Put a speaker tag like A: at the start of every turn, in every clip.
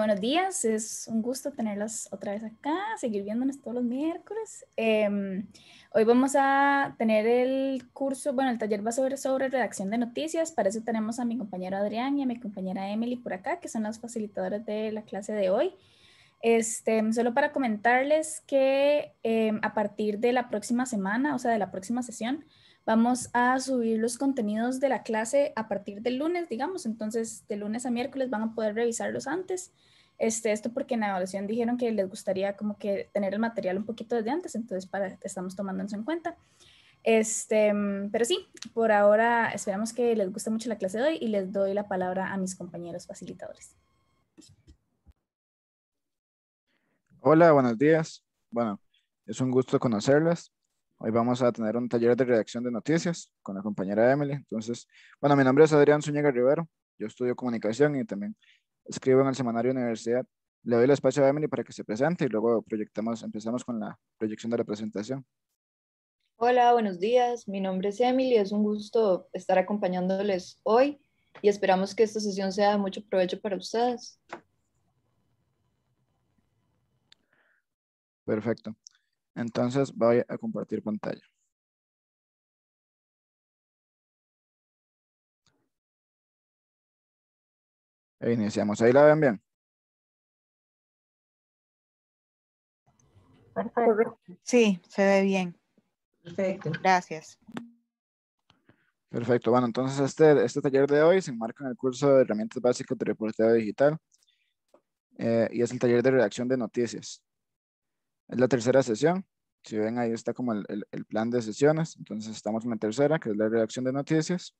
A: buenos días, es un gusto tenerlos otra vez acá, seguir viéndonos todos los miércoles. Em, hoy vamos a tener el curso, bueno, el taller va a ser sobre redacción de noticias, para eso tenemos a mi compañero Adrián y a mi compañera Emily por acá, que son las facilitadoras de la clase de hoy. Este, solo para comentarles que em, a partir de la próxima semana, o sea, de la próxima sesión, vamos a subir los contenidos de la clase a partir del lunes, digamos, entonces de lunes a miércoles van a poder revisarlos antes. Este, esto porque en la evaluación dijeron que les gustaría como que tener el material un poquito desde antes, entonces para, estamos tomando eso en cuenta. Este, pero sí, por ahora esperamos que les guste mucho la clase de hoy y les doy la palabra a mis compañeros facilitadores.
B: Hola, buenos días. Bueno, es un gusto conocerlas. Hoy vamos a tener un taller de redacción de noticias con la compañera Emily. Entonces, bueno, mi nombre es Adrián Zúñiga Rivero. Yo estudio comunicación y también escribo en el semanario universidad. Le doy el espacio a Emily para que se presente y luego proyectamos, empezamos con la proyección de la presentación.
C: Hola, buenos días. Mi nombre es Emily. Es un gusto estar acompañándoles hoy y esperamos que esta sesión sea de mucho provecho para ustedes.
D: Perfecto. Entonces voy a compartir pantalla. iniciamos. Ahí la ven bien. Sí, se ve bien. Perfecto. Gracias.
B: Perfecto. Bueno, entonces este, este, taller de hoy se enmarca en el curso de herramientas básicas de reporteo digital eh, y es el taller de redacción de noticias. Es la tercera sesión. Si ven ahí está como el plan de sesiones. Entonces estamos en la tercera, que es la redacción de noticias.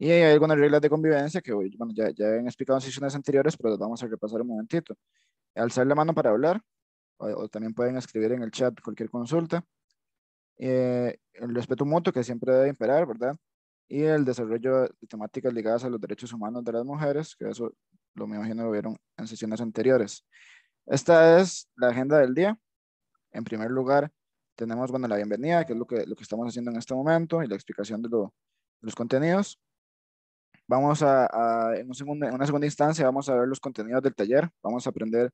B: Y hay algunas reglas de convivencia que bueno, ya, ya han explicado en sesiones anteriores, pero las vamos a repasar un momentito. Alzar la mano para hablar, o, también pueden escribir en el chat cualquier consulta. Eh, el respeto mutuo que siempre debe imperar, ¿verdad? Y el desarrollo de temáticas ligadas a los derechos humanos de las mujeres, que eso lo me imagino lo vieron en sesiones anteriores. Esta es la agenda del día. En primer lugar, tenemos bueno, la bienvenida, que es lo que, lo que estamos haciendo en este momento, y la explicación de, de los contenidos. Vamos a, en, una segunda instancia, vamos a ver los contenidos del taller, vamos a aprender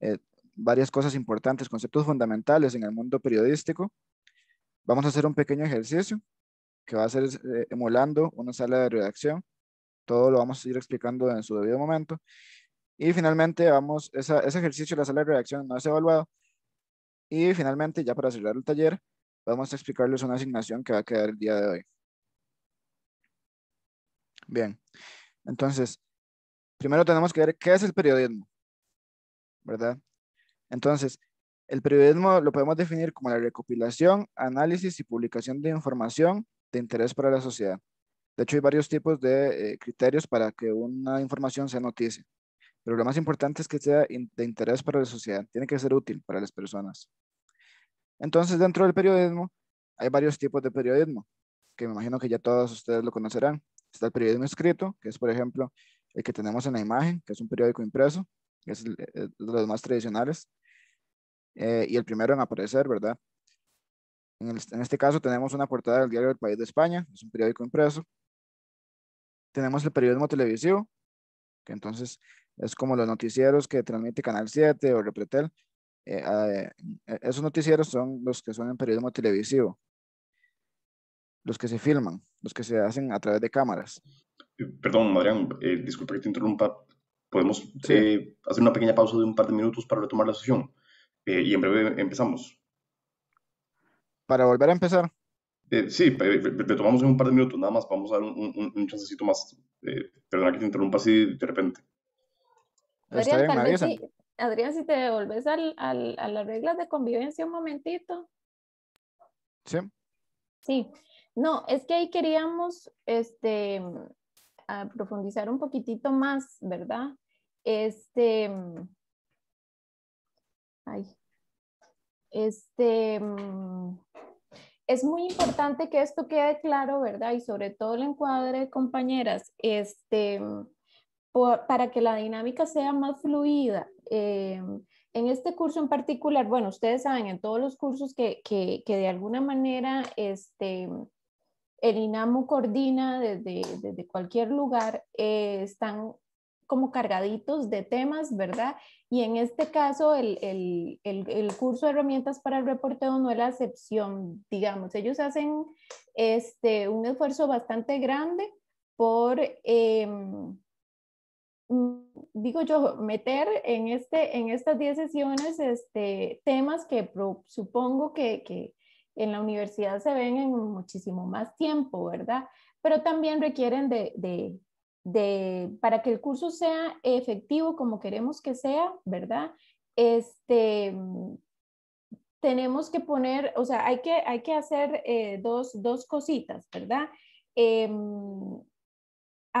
B: eh, varias cosas importantes, conceptos fundamentales en el mundo periodístico. Vamos a hacer un pequeño ejercicio que va a ser eh, emulando una sala de redacción. Todo lo vamos a ir explicando en su debido momento. Y finalmente, vamos, ese ejercicio de la sala de redacción no es evaluado. Y finalmente, ya para cerrar el taller, vamos a explicarles una asignación que va a quedar el día de hoy. Bien. Entonces, primero tenemos que ver qué es el periodismo, ¿verdad? Entonces, el periodismo lo podemos definir como la recopilación, análisis y publicación de información de interés para la sociedad. De hecho, hay varios tipos de eh, criterios para que una información sea noticia, pero lo más importante es que sea de interés para la sociedad, tiene que ser útil para las personas. Entonces, dentro del periodismo, hay varios tipos de periodismo, que me imagino que ya todos ustedes lo conocerán. Está el periodismo escrito, que es, por ejemplo, el que tenemos en la imagen, que es un periódico impreso, que es eh, de los más tradicionales, eh, y el primero en aparecer, ¿verdad? En, en, este caso tenemos una portada del diario del País de España, es un periódico impreso. Tenemos el periodismo televisivo, que entonces es como los noticieros que transmite Canal 7 o Repretel. Eh, esos noticieros son los que son en periodismo televisivo los que se filman, los que se hacen a través de cámaras.
E: Eh, perdón, Adrián, eh, disculpe que te interrumpa. ¿Podemos eh, hacer una pequeña pausa de un par de minutos para retomar la sesión? y en breve empezamos. ¿Para volver a empezar? sí, retomamos en un par de minutos, nada más. Vamos a dar un, chancecito más. perdona que te interrumpa así de repente. Adrián, si,
F: Adrián, si te devolves a las reglas de convivencia un momentito. Sí. Sí, no, es que ahí queríamos este, profundizar un poquitito más, ¿verdad? Este, mm, este, mm, es muy importante que esto quede claro, ¿verdad? Y sobre todo el encuadre, compañeras, este, mm, para que la dinámica sea más fluida. Eh, en este curso en particular, bueno, ustedes saben, en todos los cursos que, que de alguna manera, este, el INAMO coordina desde, cualquier lugar, eh, están como cargaditos de temas, ¿verdad? Y en este caso, el, curso de herramientas para el reporteo no es la excepción, digamos. Ellos hacen este, un esfuerzo bastante grande por, em, digo yo, meter en, este, en estas 10 sesiones este, temas que supongo que, en la universidad se ven en muchísimo más tiempo, ¿verdad? Pero también requieren de, de, de para que el curso sea efectivo como queremos que sea, ¿verdad? Este, tenemos que poner, o sea, hay que, hay que hacer eh, dos, dos, cositas, ¿verdad? Em,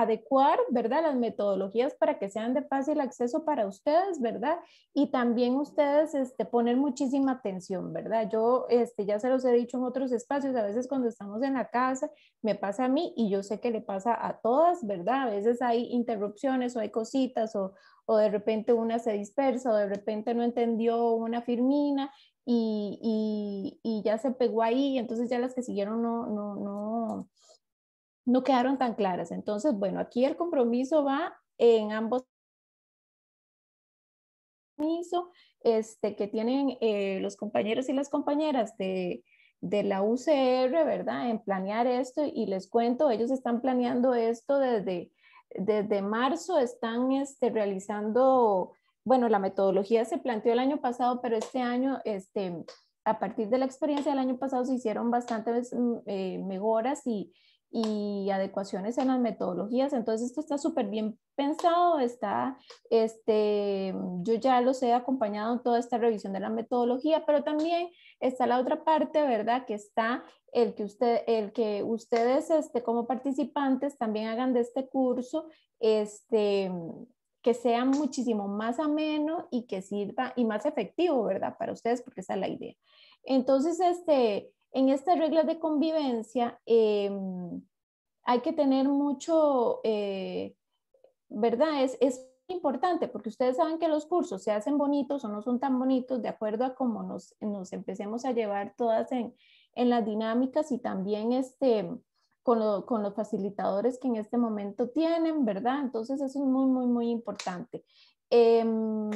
F: adecuar, ¿verdad? Las metodologías para que sean de fácil acceso para ustedes, ¿verdad? Y también ustedes este, poner muchísima atención, ¿verdad? Yo este, ya se los he dicho en otros espacios, a veces cuando estamos en la casa, me pasa a mí y yo sé que le pasa a todas, ¿verdad? A veces hay interrupciones o hay cositas o, o de repente una se dispersa o de repente no entendió una firmina y, y, y ya se pegó ahí, entonces ya las que siguieron no, no, no no quedaron tan claras. Entonces, bueno, aquí el compromiso va en ambos este, que tienen eh, los compañeros y las compañeras de, la UCR, ¿verdad? En planear esto y les cuento, ellos están planeando esto desde, desde marzo, están este, realizando, bueno, la metodología se planteó el año pasado, pero este año, este, a partir de la experiencia del año pasado, se hicieron bastantes mm, eh, mejoras y, y adecuaciones en las metodologías. Entonces, esto está súper bien pensado, está, este, yo ya los he acompañado en toda esta revisión de la metodología, pero también está la otra parte, ¿verdad? Que está el que, usted, el que ustedes este, como participantes también hagan de este curso, este, que sea muchísimo más ameno y que sirva y más efectivo, ¿verdad? Para ustedes, porque esa es la idea. Entonces, este, en estas reglas de convivencia eh, hay que tener mucho, eh, ¿verdad? Es, es importante porque ustedes saben que los cursos se hacen bonitos o no son tan bonitos de acuerdo a cómo nos, empecemos a llevar todas en, en las dinámicas y también este, con, los facilitadores que en este momento tienen, ¿verdad? Entonces eso es muy, muy, muy importante. Em,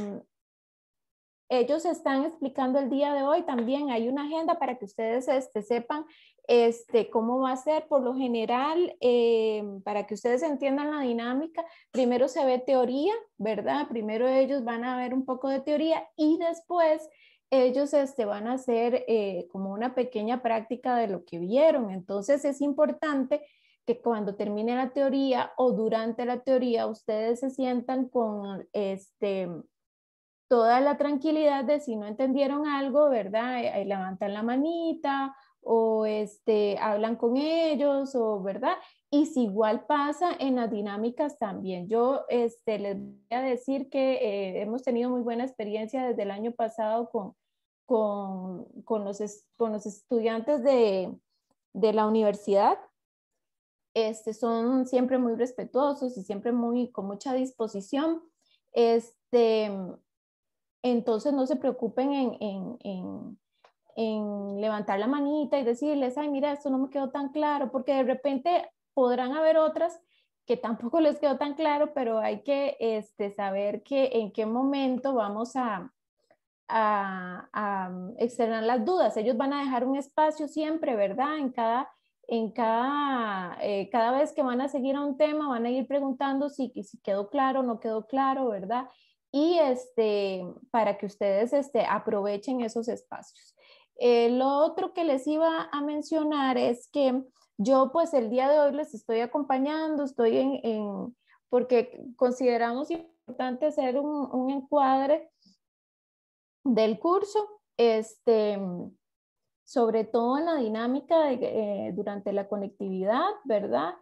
F: ellos están explicando el día de hoy también. Hay una agenda para que ustedes este, sepan este, cómo va a ser. Por lo general, em, para que ustedes entiendan la dinámica, primero se ve teoría, ¿verdad? Primero ellos van a ver un poco de teoría y después ellos este, van a hacer eh, como una pequeña práctica de lo que vieron. Entonces es importante que cuando termine la teoría o durante la teoría ustedes se sientan con este toda la tranquilidad de si no entendieron algo, ¿verdad? Eh, ahí levantan la manita o este, hablan con ellos o, ¿verdad? Y si igual pasa en las dinámicas también. Yo este, les voy a decir que eh, hemos tenido muy buena experiencia desde el año pasado con, con, los, con los, estudiantes de, la universidad. Este, son siempre muy respetuosos y siempre muy, con mucha disposición. Este, entonces no se preocupen en, levantar la manita y decirles, ay, mira, esto no me quedó tan claro, porque de repente podrán haber otras que tampoco les quedó tan claro, pero hay que este, saber que en qué momento vamos a, a, externar las dudas. Ellos van a dejar un espacio siempre, ¿verdad? En eh, cada, vez que van a seguir a un tema, van a ir preguntando si, si quedó claro o no quedó claro, ¿verdad? y este, para que ustedes este, aprovechen esos espacios. Eh, lo otro que les iba a mencionar es que yo pues el día de hoy les estoy acompañando, estoy en, porque consideramos importante hacer un, encuadre del curso, este, sobre todo en la dinámica eh, durante la conectividad, ¿verdad?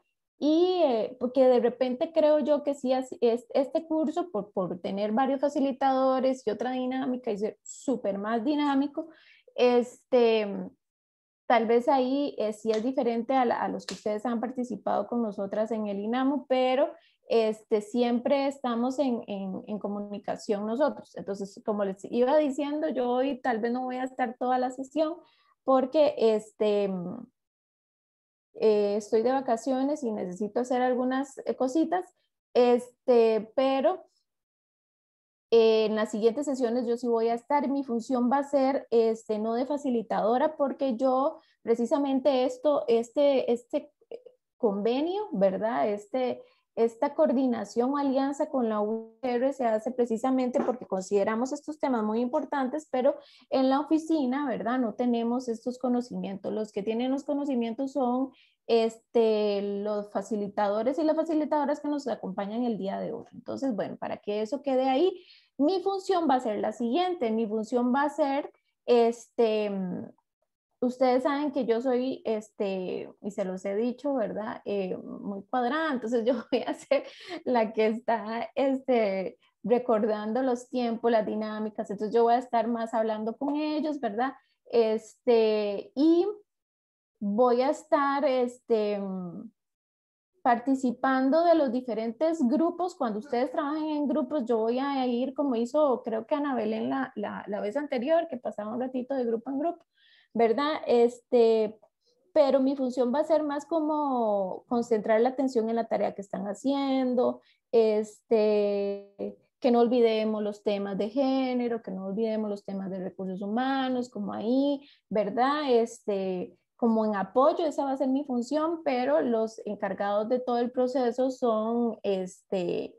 F: y eh, porque de repente creo yo que sí es, este curso por, por tener varios facilitadores y otra dinámica y ser súper más dinámico, este, tal vez ahí eh, sí es diferente a, a, los que ustedes han participado con nosotras en el INAMU, pero este, siempre estamos en, en, en comunicación nosotros. Entonces, como les iba diciendo, yo hoy tal vez no voy a estar toda la sesión porque este eh, estoy de vacaciones y necesito hacer algunas eh, cositas, este, pero en las siguientes sesiones yo sí voy a estar. Mi función va a ser este, no de facilitadora porque yo precisamente esto, este, este eh, convenio, ¿verdad? Este, esta coordinación o alianza con la UR se hace precisamente porque consideramos estos temas muy importantes, pero en la oficina, ¿verdad? No tenemos estos conocimientos. Los que tienen los conocimientos son este, los facilitadores y las facilitadoras que nos acompañan el día de hoy. Entonces, bueno, para que eso quede ahí, mi función va a ser la siguiente. Mi función va a ser este, ustedes saben que yo soy, este, y se los he dicho, ¿verdad? Eh, muy cuadrada, entonces yo voy a ser la que está, este, recordando los tiempos, las dinámicas, entonces yo voy a estar más hablando con ellos, ¿verdad? Este, y voy a estar, este, participando de los diferentes grupos, cuando ustedes trabajen en grupos, yo voy a ir como hizo, creo que Anabel en la, la vez anterior, que pasaba un ratito de grupo en grupo, ¿verdad? Este, pero mi función va a ser más como concentrar la atención en la tarea que están haciendo, este, que no olvidemos los temas de género, que no olvidemos los temas de recursos humanos, como ahí, ¿verdad? Este, como en apoyo, esa va a ser mi función, pero los encargados de todo el proceso son, este,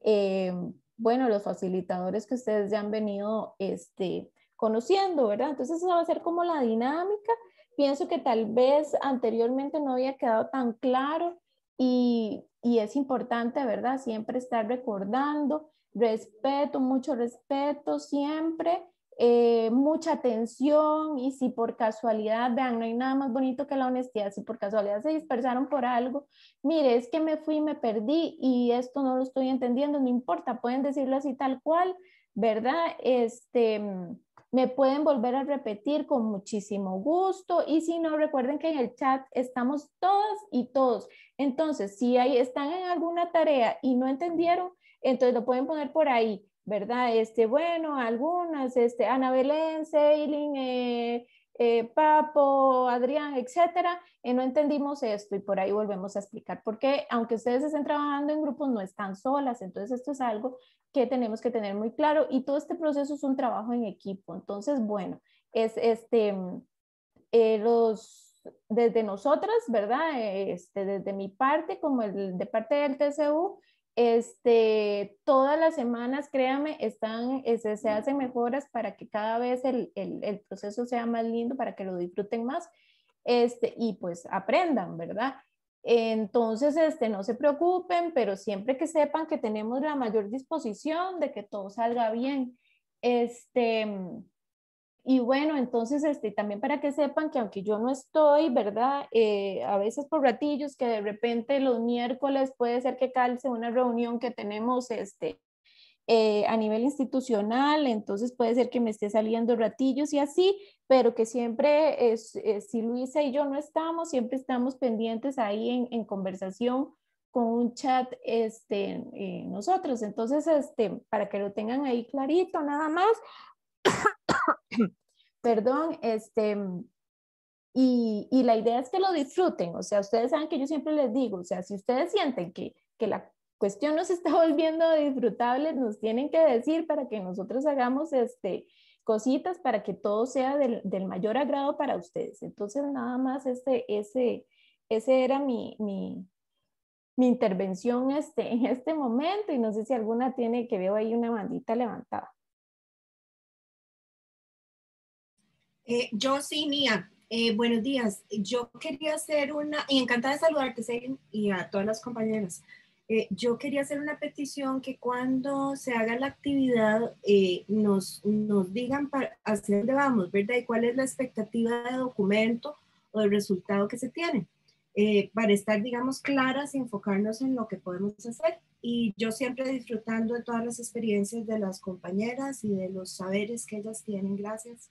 F: eh, bueno, los facilitadores que ustedes ya han venido, este, conociendo, ¿verdad? Entonces esa va a ser como la dinámica. Pienso que tal vez anteriormente no había quedado tan claro y, es importante, ¿verdad? Siempre estar recordando, respeto, mucho respeto siempre. Eh, mucha atención y si por casualidad, vean, no hay nada más bonito que la honestidad, si por casualidad se dispersaron por algo, mire, es que me fui, me perdí y esto no lo estoy entendiendo, no importa, pueden decirlo así tal cual, ¿verdad? Este, me pueden volver a repetir con muchísimo gusto y si no, recuerden que en el chat estamos todas y todos. Entonces, si ahí están en alguna tarea y no entendieron, entonces lo pueden poner por ahí, ¿verdad? Este, bueno, algunas, este, Ana Belén, sailing eh, eh, Papo, Adrián, etcétera, eh, no entendimos esto y por ahí volvemos a explicar por qué, aunque ustedes estén trabajando en grupos, no están solas, entonces esto es algo que tenemos que tener muy claro y todo este proceso es un trabajo en equipo, entonces bueno, es este, mm, eh, los, desde nosotras, ¿verdad? Este, desde mi parte, como el, de parte del TCU, este, todas las semanas, créame, están, eh, se, se hacen mejoras para que cada vez el, el, proceso sea más lindo, para que lo disfruten más este, y pues aprendan, ¿verdad? Entonces, este, no se preocupen, pero siempre que sepan que tenemos la mayor disposición de que todo salga bien. Este, y bueno, entonces este, también para que sepan que aunque yo no estoy, ¿verdad? Eh, a veces por ratillos, que de repente los miércoles puede ser que calce una reunión que tenemos este, eh, a nivel institucional, entonces puede ser que me esté saliendo ratillos y así, pero que siempre, es, eh, si Luisa y yo no estamos, siempre estamos pendientes ahí en, conversación con un chat este, eh, nosotros. Entonces, este, para que lo tengan ahí clarito, nada más. perdón, este, y, la idea es que lo disfruten, o sea, ustedes saben que yo siempre les digo, o sea, si ustedes sienten que, la cuestión nos está volviendo disfrutable, nos tienen que decir para que nosotros hagamos este, cositas para que todo sea del, mayor agrado para ustedes. Entonces, nada más este, ese, ese era mi, mi, mi intervención este, en este momento y no sé si alguna tiene que veo ahí una bandita levantada.
D: Eh, yo sí, Mía. Eh, buenos días.
G: Yo quería hacer una, y encantada de saludarte, Selin, y a todas las compañeras. Eh, yo quería hacer una petición que cuando se haga la actividad nos, nos digan para, hacia dónde vamos, ¿verdad? Y cuál es la expectativa de documento o de resultado que se tiene, para estar, digamos, claras y enfocarnos en lo que podemos
D: hacer y yo siempre disfrutando de todas las experiencias de las compañeras y de los saberes que ellas tienen. Gracias.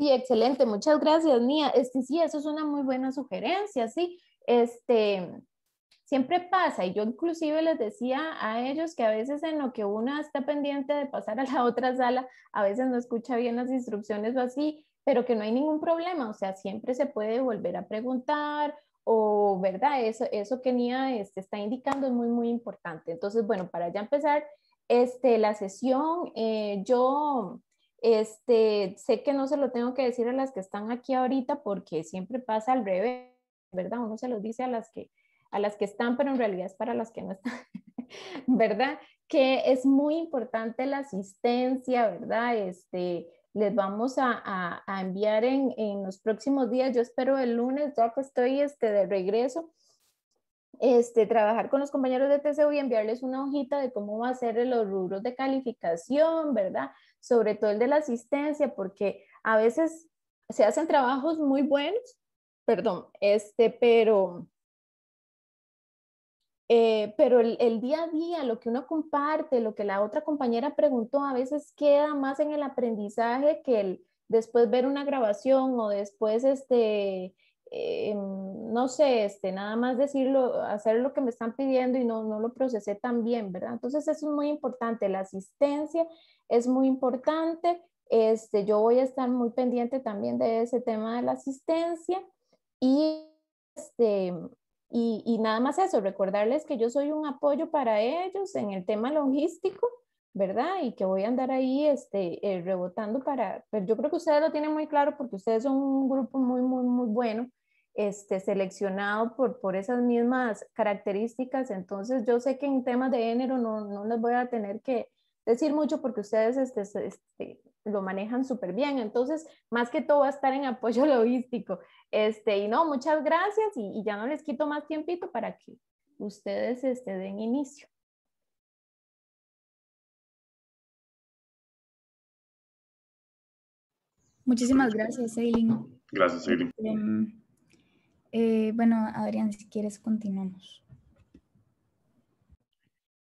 D: Sí, excelente, muchas
F: gracias, Nia. Este, sí, eso es una muy buena sugerencia, sí. Este, siempre pasa, y yo inclusive les decía a ellos que a veces en lo que una está pendiente de pasar a la otra sala, a veces no escucha bien las instrucciones o así, pero que no hay ningún problema, o sea, siempre se puede volver a preguntar o, ¿verdad? Eso, eso que Nia este, está indicando es muy, muy importante. Entonces, bueno, para ya empezar este, la sesión, eh, yo este, sé que no se lo tengo que decir a las que están aquí ahorita porque siempre pasa al revés, ¿verdad? Uno se lo dice a las que a las que están, pero en realidad es para las que no están, ¿verdad? Que es muy importante la asistencia, ¿verdad? Este, les vamos a, enviar en, los próximos días, yo espero el lunes, ya estoy este, de regreso, este, trabajar con los compañeros de TCU y enviarles una hojita de cómo va a ser los rubros de calificación, ¿verdad? Sobre todo el de la asistencia, porque a veces se hacen trabajos muy buenos, perdón, este, pero, eh, pero el, el, día a día, lo que uno comparte, lo que la otra compañera preguntó, a veces queda más en el aprendizaje que el después ver una grabación o después este, eh, no sé, este, nada más decirlo, hacer lo que me están pidiendo y no, no lo procesé tan bien, ¿verdad? Entonces eso es muy importante, la asistencia es muy importante, este, yo voy a estar muy pendiente también de ese tema de la asistencia y, este, y, nada más eso, recordarles que yo soy un apoyo para ellos en el tema logístico, ¿verdad? Y que voy a andar ahí este, eh, rebotando para, pero yo creo que ustedes lo tienen muy claro porque ustedes son un grupo muy, muy, muy bueno este, seleccionado por, por esas mismas características. Entonces, yo sé que en temas de género no, les voy a tener que decir mucho porque ustedes este, este, lo manejan súper bien. Entonces, más que todo va a estar en apoyo logístico. Este, y no, muchas gracias y, ya no les quito más tiempito para que
D: ustedes este, den inicio. Muchísimas gracias, Eileen. Gracias, Eileen. Em, eh, bueno, Adrián, si quieres, continuamos.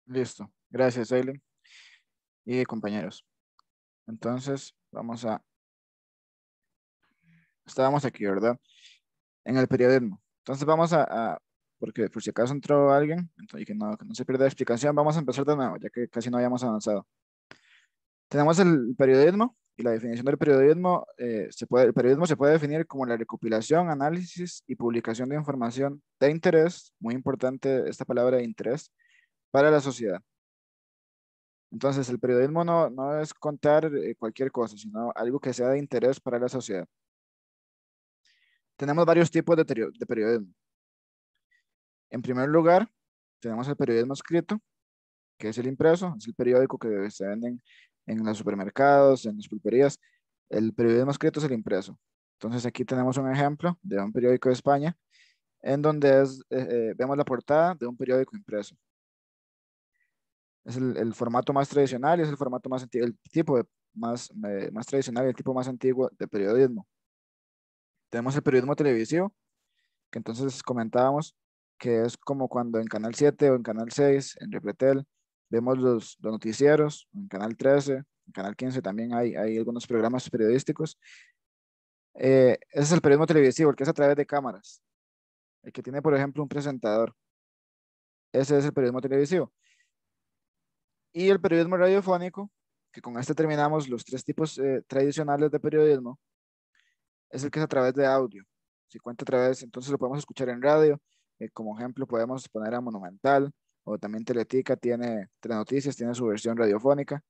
B: Listo. Gracias, Eileen Y compañeros. Entonces, vamos a... Estábamos aquí, ¿verdad? En el periodismo. Entonces, vamos a... porque por si acaso entró alguien, entonces, y no, que no se pierda la explicación, vamos a empezar de nuevo, ya que casi no habíamos avanzado. Tenemos el periodismo, y la definición del periodismo, eh, se puede, el periodismo se puede definir como la recopilación, análisis y publicación de información de interés, muy importante esta palabra de interés, para la sociedad. Entonces, el periodismo no, no es contar eh, cualquier cosa, sino algo que sea de interés para la sociedad. Tenemos varios tipos de, de periodismo. En primer lugar, tenemos el periodismo escrito, que es el impreso, es el periódico que se venden en los supermercados, en las pulperías. El periódico más escrito es el impreso. Entonces aquí tenemos un ejemplo de un periódico de España en donde eh, eh, vemos la portada de un periódico impreso. Es el, formato más tradicional y es el formato más el tipo más, eh, más tradicional el tipo más antiguo de periodismo. Tenemos el periodismo televisivo, que entonces comentábamos que es como cuando en Canal 7 o en Canal 6, en Repetel vemos los, los, noticieros, en Canal 13, en Canal 15 también hay, hay algunos programas periodísticos. Eh, ese es el periodismo televisivo, el que es a través de cámaras, el que tiene, por ejemplo, un presentador. Ese es el periodismo televisivo. Y el periodismo radiofónico, que con este terminamos los tres tipos eh, tradicionales de periodismo, es el que es a través de audio. Si cuenta a través, entonces lo podemos escuchar en radio. Eh, como ejemplo, podemos poner a Monumental, o también Teletica tiene Tres noticias, tiene su versión radiofónica.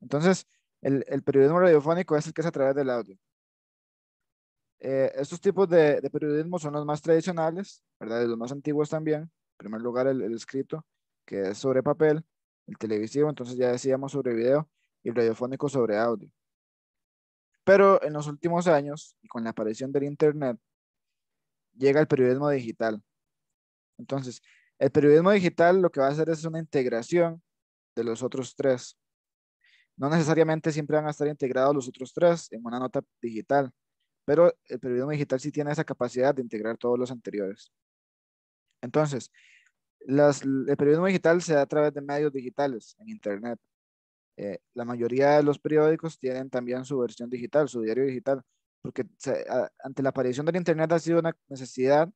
B: Entonces, el, periodismo radiofónico es el que es a través del audio. Eh, estos tipos de, periodismo son los más tradicionales, ¿verdad? los más antiguos también. En primer lugar, el, escrito, que es sobre papel, el televisivo, entonces ya decíamos sobre video, y el radiofónico sobre audio. Pero en los últimos años, y con la aparición del Internet, llega el periodismo digital. Entonces, el periodismo digital lo que va a hacer es una integración de los otros tres. No necesariamente siempre van a estar integrados los otros tres en una nota digital, pero el periodismo digital sí tiene esa capacidad de integrar todos los anteriores. Entonces, el periodismo digital se da a través de medios digitales en Internet. Eh, la mayoría de los periódicos tienen también su versión digital, su diario digital, porque ante la aparición del Internet ha sido una necesidad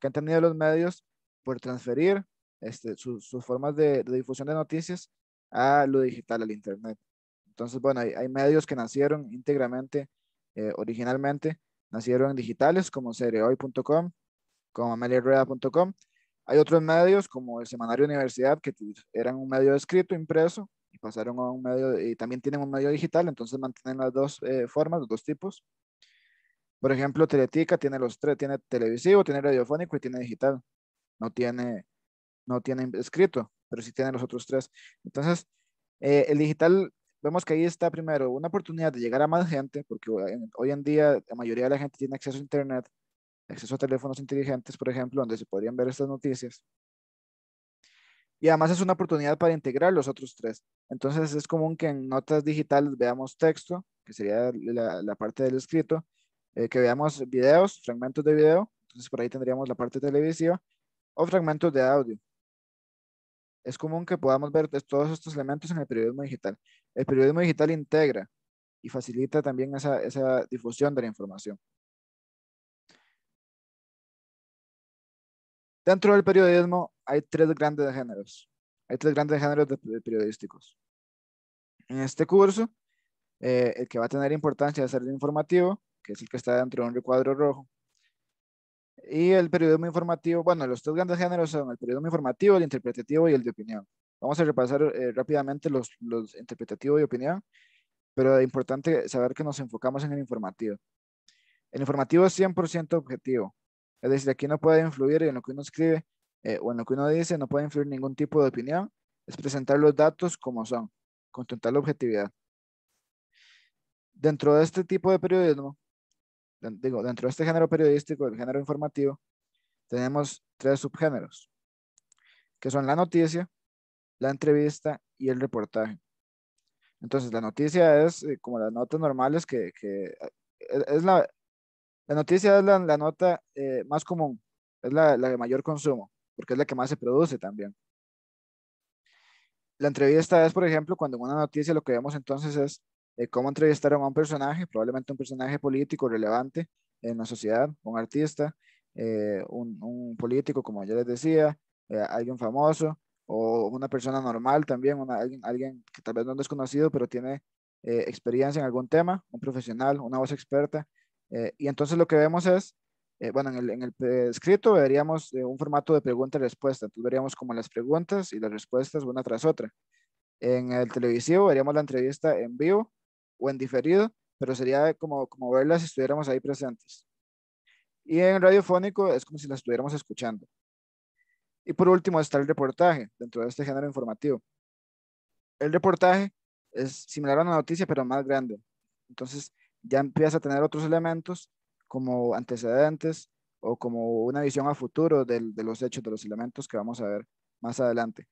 B: que han tenido los medios por transferir este, sus formas de, difusión de noticias a lo digital, al Internet. Entonces, bueno, hay, medios que nacieron íntegramente, eh, originalmente, nacieron digitales como seriehoy.com, como ameliarrueda.com. Hay otros medios como el Semanario Universidad que eran un medio escrito, impreso, y pasaron a un medio, y también tienen un medio digital, entonces mantienen las dos eh, formas, los dos tipos. Por ejemplo, Teletica tiene los tres, tiene televisivo, tiene radiofónico y tiene digital no tiene, no tiene escrito, pero sí tiene los otros tres. Entonces, eh, el digital, vemos que ahí está primero una oportunidad de llegar a más gente, porque hoy en día la mayoría de la gente tiene acceso a Internet, acceso a teléfonos inteligentes, por ejemplo, donde se podrían ver estas noticias. Y además es una oportunidad para integrar los otros tres. Entonces es común que en notas digitales veamos texto, que sería la, parte del escrito, eh, que veamos videos, fragmentos de video, entonces por ahí tendríamos la parte televisiva o fragmentos de audio. Es común que podamos ver todos estos elementos en el periodismo digital. El periodismo digital integra y facilita también esa, difusión de la información.
D: Dentro del periodismo hay tres grandes géneros. Hay tres grandes géneros periodísticos. En este
B: curso, eh, el que va a tener importancia es el informativo, que es el que está dentro de un recuadro rojo. Y el periodismo informativo, bueno, los tres grandes géneros son el periodismo informativo, el interpretativo y el de opinión. Vamos a repasar eh, rápidamente los, interpretativos y opinión, pero es importante saber que nos enfocamos en el informativo. El informativo es 100% objetivo, es decir, aquí no puede influir en lo que uno escribe eh, o en lo que uno dice, no puede influir ningún tipo de opinión, es presentar los datos como son, con total objetividad. Dentro de este tipo de periodismo, digo, dentro de este género periodístico, el género informativo, tenemos tres subgéneros, que son la noticia, la entrevista y el reportaje. Entonces, la noticia es eh, como las notas normales que, que eh, es la, noticia es la, nota eh, más común, es la, la de mayor consumo, porque es la que más se produce también. La entrevista es, por ejemplo, cuando en una noticia lo que vemos entonces es eh, cómo entrevistaron a un personaje, probablemente un personaje político relevante en la sociedad, un artista, eh, un, político, como ya les decía, eh, alguien famoso o una persona normal también, alguien, que tal vez no es conocido pero tiene experiencia en algún tema, un profesional, una voz experta. y entonces lo que vemos es bueno, en el, escrito veríamos un formato de pregunta y respuesta. Entonces veríamos como las preguntas y las respuestas una tras otra. En el televisivo veríamos la entrevista en vivo o en diferido, pero sería como, como verlas si estuviéramos ahí presentes. Y en radiofónico es como si las estuviéramos escuchando. Y por último está el reportaje dentro de este género informativo. El reportaje es similar a una noticia, pero más grande. Entonces ya empieza a tener otros elementos como antecedentes o como una visión a futuro de los hechos, de los elementos que vamos a ver más adelante.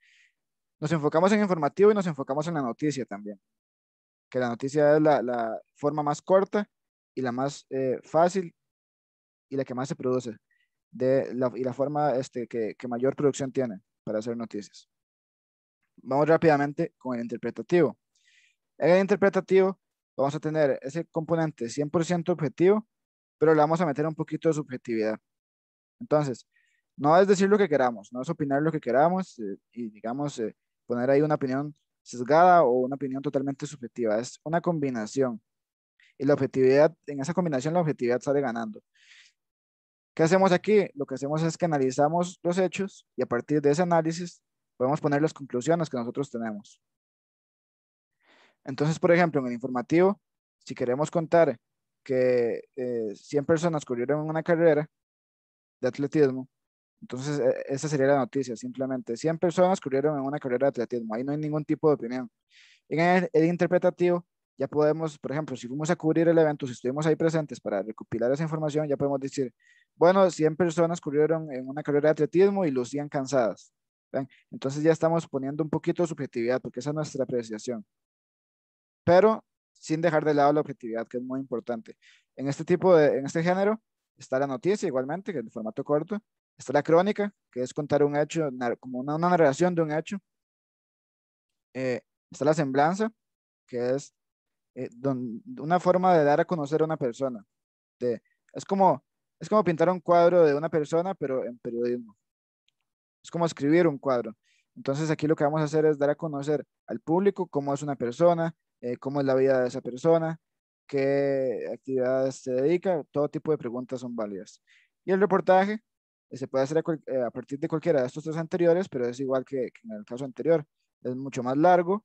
B: Nos enfocamos en informativo y nos enfocamos en la noticia también que la noticia es la, forma más corta y la más eh, fácil y la que más se produce de la, y la forma este, que, mayor producción tiene para hacer noticias. Vamos rápidamente con el interpretativo. En el interpretativo vamos a tener ese componente 100% objetivo, pero le vamos a meter un poquito de subjetividad. Entonces, no es decir lo que queramos, no es opinar lo que queramos eh, y, digamos, eh, poner ahí una opinión sesgada o una opinión totalmente subjetiva, es una combinación. Y la objetividad, en esa combinación la objetividad sale ganando. ¿Qué hacemos aquí? Lo que hacemos es que analizamos los hechos y a partir de ese análisis podemos poner las conclusiones que nosotros tenemos. Entonces, por ejemplo, en el informativo, si queremos contar que 100 eh, personas corrieron una carrera de atletismo, entonces, e, esa sería la noticia, simplemente. 100 personas corrieron en una carrera de atletismo, ahí no hay ningún tipo de opinión. En el, interpretativo, ya podemos, por ejemplo, si fuimos a cubrir el evento, si estuvimos ahí presentes para recopilar esa información, ya podemos decir, bueno, 100 personas corrieron en una carrera de atletismo y lucían cansadas. Entonces ya estamos poniendo un poquito de subjetividad, porque esa es nuestra apreciación. Pero sin dejar de lado la objetividad, que es muy importante. En este tipo de, en este género, está la noticia igualmente, que es formato corto, Está la crónica, que es contar un hecho, como una, narración de un hecho. Eh, está la semblanza, que es eh, una forma de dar a conocer a una persona. De, es, como, es como pintar un cuadro de una persona, pero en periodismo. Es como escribir un cuadro. Entonces aquí lo que vamos a hacer es dar a conocer al público cómo es una persona, eh, cómo es la vida de esa persona, qué actividades se dedica, todo tipo de preguntas son válidas. Y el reportaje eh, se puede hacer eh, a, partir de cualquiera de estos tres anteriores, pero es igual que, en el caso anterior. Es mucho más largo,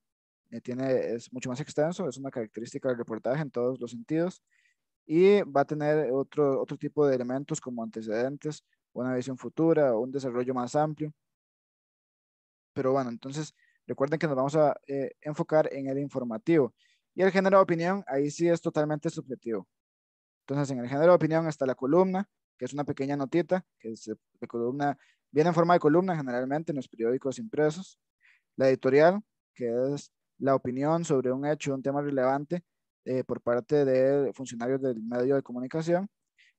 B: eh, tiene, es mucho más extenso, es una característica del reportaje en todos los sentidos y va a tener otro, otro tipo de elementos como antecedentes, una visión futura, un desarrollo más amplio. Pero bueno, entonces recuerden que nos vamos a enfocar en el informativo. Y el género de opinión, ahí sí es totalmente subjetivo. Entonces, en el género de opinión está la columna, que es una pequeña notita, que es columna, viene en forma de columna generalmente en los periódicos impresos. La editorial, que es la opinión sobre un hecho, un tema relevante eh, por parte de funcionarios del medio de comunicación.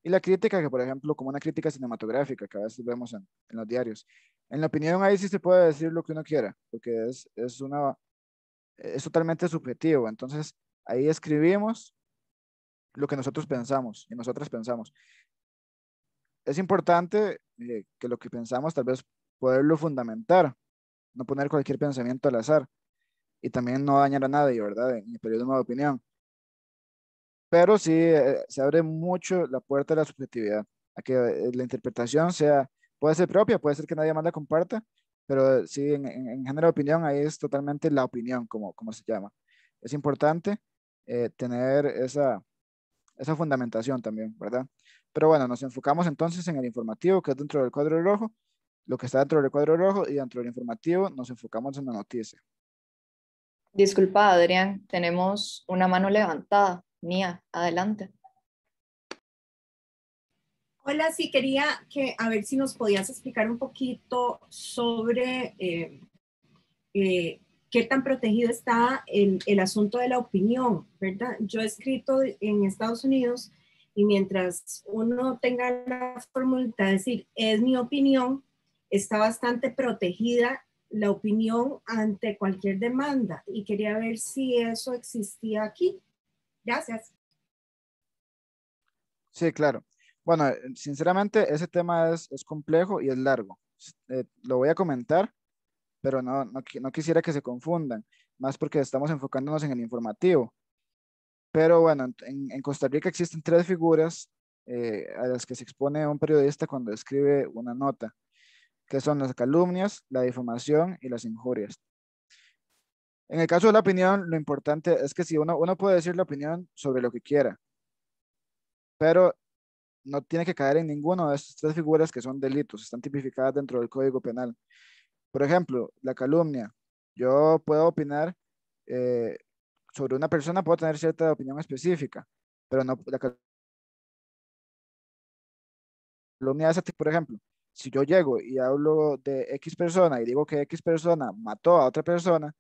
B: Y la crítica, que por ejemplo, como una crítica cinematográfica que a veces vemos en, los diarios. En la opinión ahí sí se puede decir lo que uno quiera, porque es, una, es totalmente subjetivo. Entonces, ahí escribimos lo que nosotros pensamos y nosotras pensamos es importante eh, que lo que pensamos tal vez poderlo fundamentar, no poner cualquier pensamiento al azar y también no dañar a nadie, ¿verdad? En el periodo de opinión. Pero sí, eh, se abre mucho la puerta de la subjetividad, a que eh, la interpretación sea, puede ser propia, puede ser que nadie más la comparta, pero sí, en, en, género de opinión, ahí es totalmente la opinión, como, se llama. Es importante tener esa, esa fundamentación también, ¿verdad? Pero bueno, nos enfocamos entonces en el informativo, que es dentro del cuadro rojo, lo que está dentro del cuadro rojo, y dentro del informativo nos enfocamos en la noticia.
C: Disculpa, Adrián, tenemos una mano levantada. Mía, adelante. Hola, sí, quería que a ver si nos podías explicar un poquito sobre
G: eh, eh, qué tan protegido está el, el, asunto de la opinión, ¿verdad? Yo he escrito en Estados Unidos y mientras uno tenga la fórmula de decir, es mi opinión, está bastante protegida la opinión ante cualquier demanda. Y quería ver si eso existía aquí. Gracias.
B: Sí, claro. Bueno, sinceramente ese tema es, complejo y es largo. Eh, lo voy a comentar, pero no, quisiera que se confundan, más porque estamos enfocándonos en el informativo. Pero bueno, en, Costa Rica existen tres figuras eh, a las que se expone un periodista cuando escribe una nota, que son las calumnias, la difamación y las injurias. En el caso de la opinión, lo importante es que si uno, uno puede decir la opinión sobre lo que quiera, pero no tiene que caer en ninguna de estas tres figuras que son delitos, están tipificadas dentro del Código Penal. Por ejemplo, la calumnia. Yo puedo opinar eh, sobre una persona puedo tener cierta opinión específica, pero no la calumnia es por ejemplo, si yo llego y hablo de X persona y digo que X persona mató a otra persona,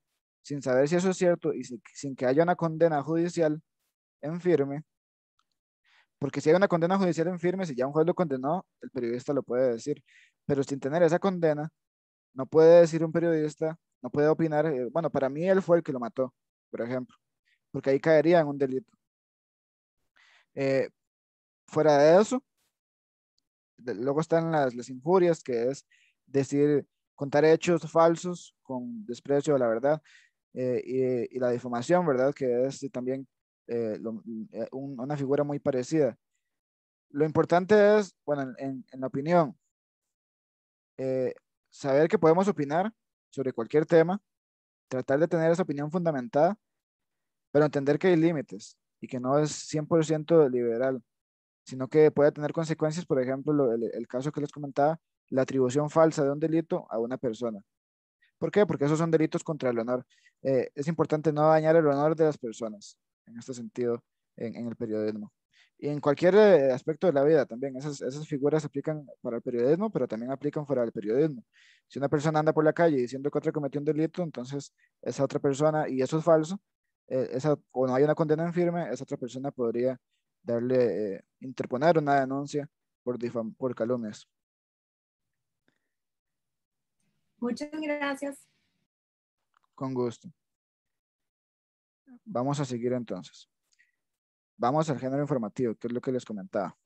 B: sin saber si eso es cierto y sin que haya una condena judicial en firme, porque si hay una condena judicial en firme, si ya un juez lo condenó, el periodista lo puede decir, pero sin tener esa condena, no puede decir un periodista, no puede opinar, eh, bueno, para mí él fue el que lo mató, por ejemplo, porque ahí caería en un delito. Eh, fuera de eso, luego están las, injurias, que es decir, contar hechos falsos con desprecio de la verdad eh, y, la difamación, ¿verdad? Que es también eh, una figura muy parecida. Lo importante es, bueno, en, en la opinión, saber que podemos opinar sobre cualquier tema, tratar de tener esa opinión fundamentada, pero entender que hay límites y que no es 100% liberal, sino que puede tener consecuencias, por ejemplo, el, caso que les comentaba, la atribución falsa de un delito a una persona. ¿Por qué? Porque esos son delitos contra el honor. Eh, es importante no dañar el honor de las personas, en este sentido, en el periodismo. Y en cualquier eh, aspecto de la vida también, esas, esas figuras aplican para el periodismo, pero también aplican fuera del periodismo. Si una persona anda por la calle diciendo que otra cometió un delito, entonces esa otra persona, y eso es falso, e, esa, o no hay una condena en firme, esa otra persona podría darle, eh, interponer una denuncia por, por calumnias.
D: Muchas gracias.
B: Con gusto. Vamos a seguir entonces vamos al género informativo, que es lo que les comentaba.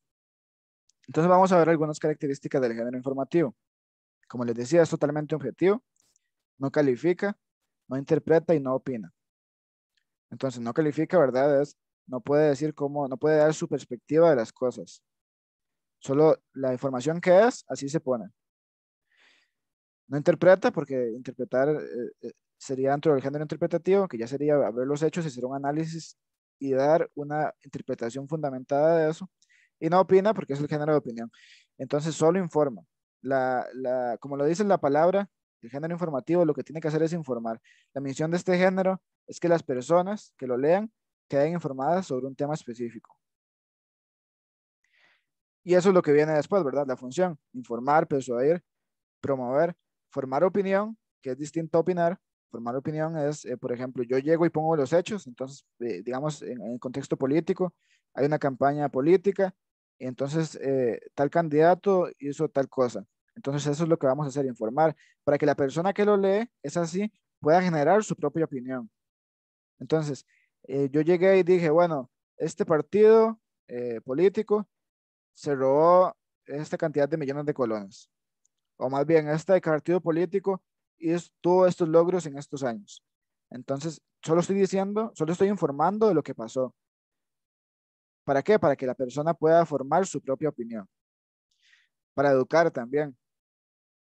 B: Entonces vamos a ver algunas características del género informativo. Como les decía, es totalmente objetivo, no califica, no interpreta y no opina. Entonces, no califica, ¿verdad? Es, no puede decir cómo, no puede dar su perspectiva de las cosas. Solo la información que es, así se pone. No interpreta, porque interpretar eh, eh, sería dentro del género interpretativo, que ya sería ver los hechos, y hacer un análisis y dar una interpretación fundamentada de eso. Y no opina porque es el género de opinión. Entonces solo informa. como lo dice la palabra, el género informativo lo que tiene que hacer es informar. La misión de este género es que las personas que lo lean queden informadas sobre un tema específico. Y eso es lo que viene después, ¿verdad? La función, informar, persuadir, promover, formar opinión, que es distinto a opinar, formar opinión es, eh, por ejemplo, yo llego y pongo los hechos, entonces, eh, digamos, en, el contexto político, hay una campaña política, y entonces eh, tal candidato hizo tal cosa. Entonces eso es lo que vamos a hacer, informar, para que la persona que lo lee, es así, pueda generar su propia opinión. Entonces, yo llegué y dije, bueno, este partido político se robó esta cantidad de millones de colones. O más bien, este partido político y es, tuvo estos logros en estos años. Entonces, solo estoy diciendo, solo estoy informando de lo que pasó. ¿Para qué? Para que la persona pueda formar su propia opinión. Para educar también.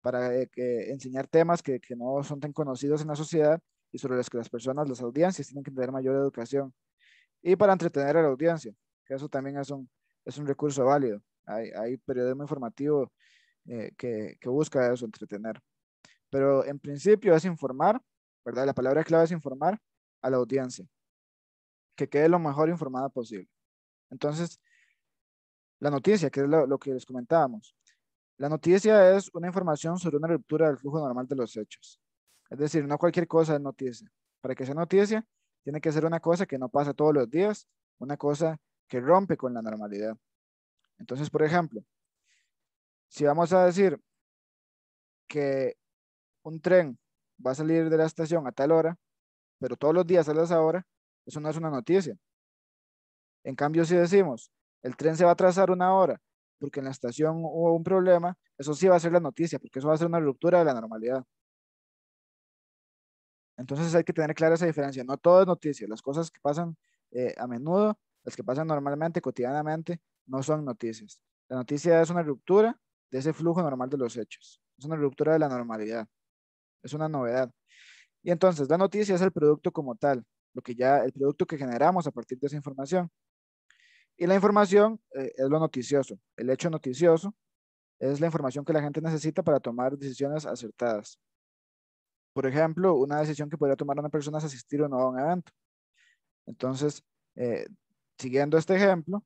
B: Para eh, enseñar temas que, no son tan conocidos en la sociedad y sobre los que las personas, las audiencias tienen que tener mayor educación. Y para entretener a la audiencia, que eso también es un, es un recurso válido. Hay, periodismo informativo eh, que busca eso, entretener pero en principio es informar, ¿verdad? La palabra clave es informar a la audiencia, que quede lo mejor informada posible. Entonces, la noticia, que es lo, lo que les comentábamos, la noticia es una información sobre una ruptura del flujo normal de los hechos. Es decir, no cualquier cosa es noticia. Para que sea noticia, tiene que ser una cosa que no pasa todos los días, una cosa que rompe con la normalidad. Entonces, por ejemplo, si vamos a decir que un tren va a salir de la estación a tal hora, pero todos los días a esa hora, eso no es una noticia. En cambio, si decimos, el tren se va a atrasar una hora porque en la estación hubo un problema, eso sí va a ser la noticia, porque eso va a ser una ruptura de la normalidad. Entonces hay que tener clara esa diferencia. No todo es noticia. Las cosas que pasan eh, a menudo, las que pasan normalmente, cotidianamente, no son noticias. La noticia es una ruptura de ese flujo normal de los hechos. Es una ruptura de la normalidad es una novedad. Y entonces, la noticia es el producto como tal, lo que ya, el producto que generamos a partir de esa información. Y la información eh, es lo noticioso. El hecho noticioso es la información que la gente necesita para tomar decisiones acertadas. Por ejemplo, una decisión que podría tomar una persona es asistir o no a un evento. Entonces, eh, siguiendo este ejemplo,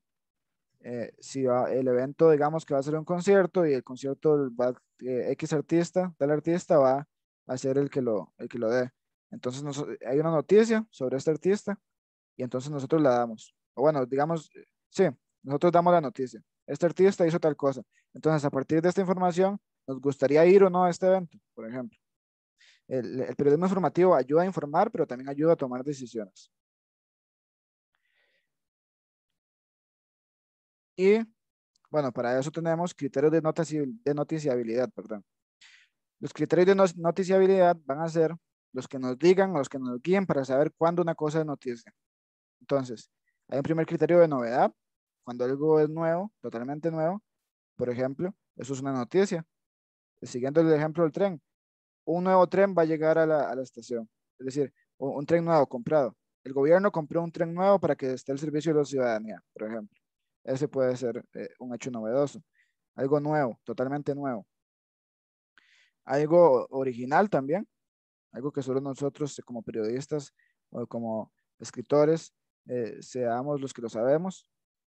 B: eh, si el evento, digamos que va a ser un concierto y el concierto va, X artista, tal artista va a ser el que lo, que lo dé. Entonces eh, hay una noticia sobre este artista y entonces nosotros la damos. O bueno, digamos, eh, sí, nosotros damos la noticia. Este artista hizo tal cosa. Entonces, a partir de esta información, nos gustaría ir o no a este evento, por ejemplo. El, periodismo informativo ayuda a informar, pero también ayuda a tomar decisiones. Y bueno, para eso tenemos criterios de, de noticiabilidad, perdón. Los criterios de noticiabilidad van a ser los que nos digan, los que nos guíen para saber cuándo una cosa es noticia. Entonces, hay un primer criterio de novedad, cuando algo es nuevo, totalmente nuevo, por ejemplo, eso es una noticia. Siguiendo el ejemplo del tren, un nuevo tren va a llegar a la, estación, es decir, un, tren nuevo comprado. El gobierno compró un tren nuevo para que esté al servicio de la ciudadanía, por ejemplo. Ese puede ser eh, un hecho novedoso, algo nuevo, totalmente nuevo algo original también, algo que solo nosotros como periodistas o como escritores eh, seamos los que lo sabemos,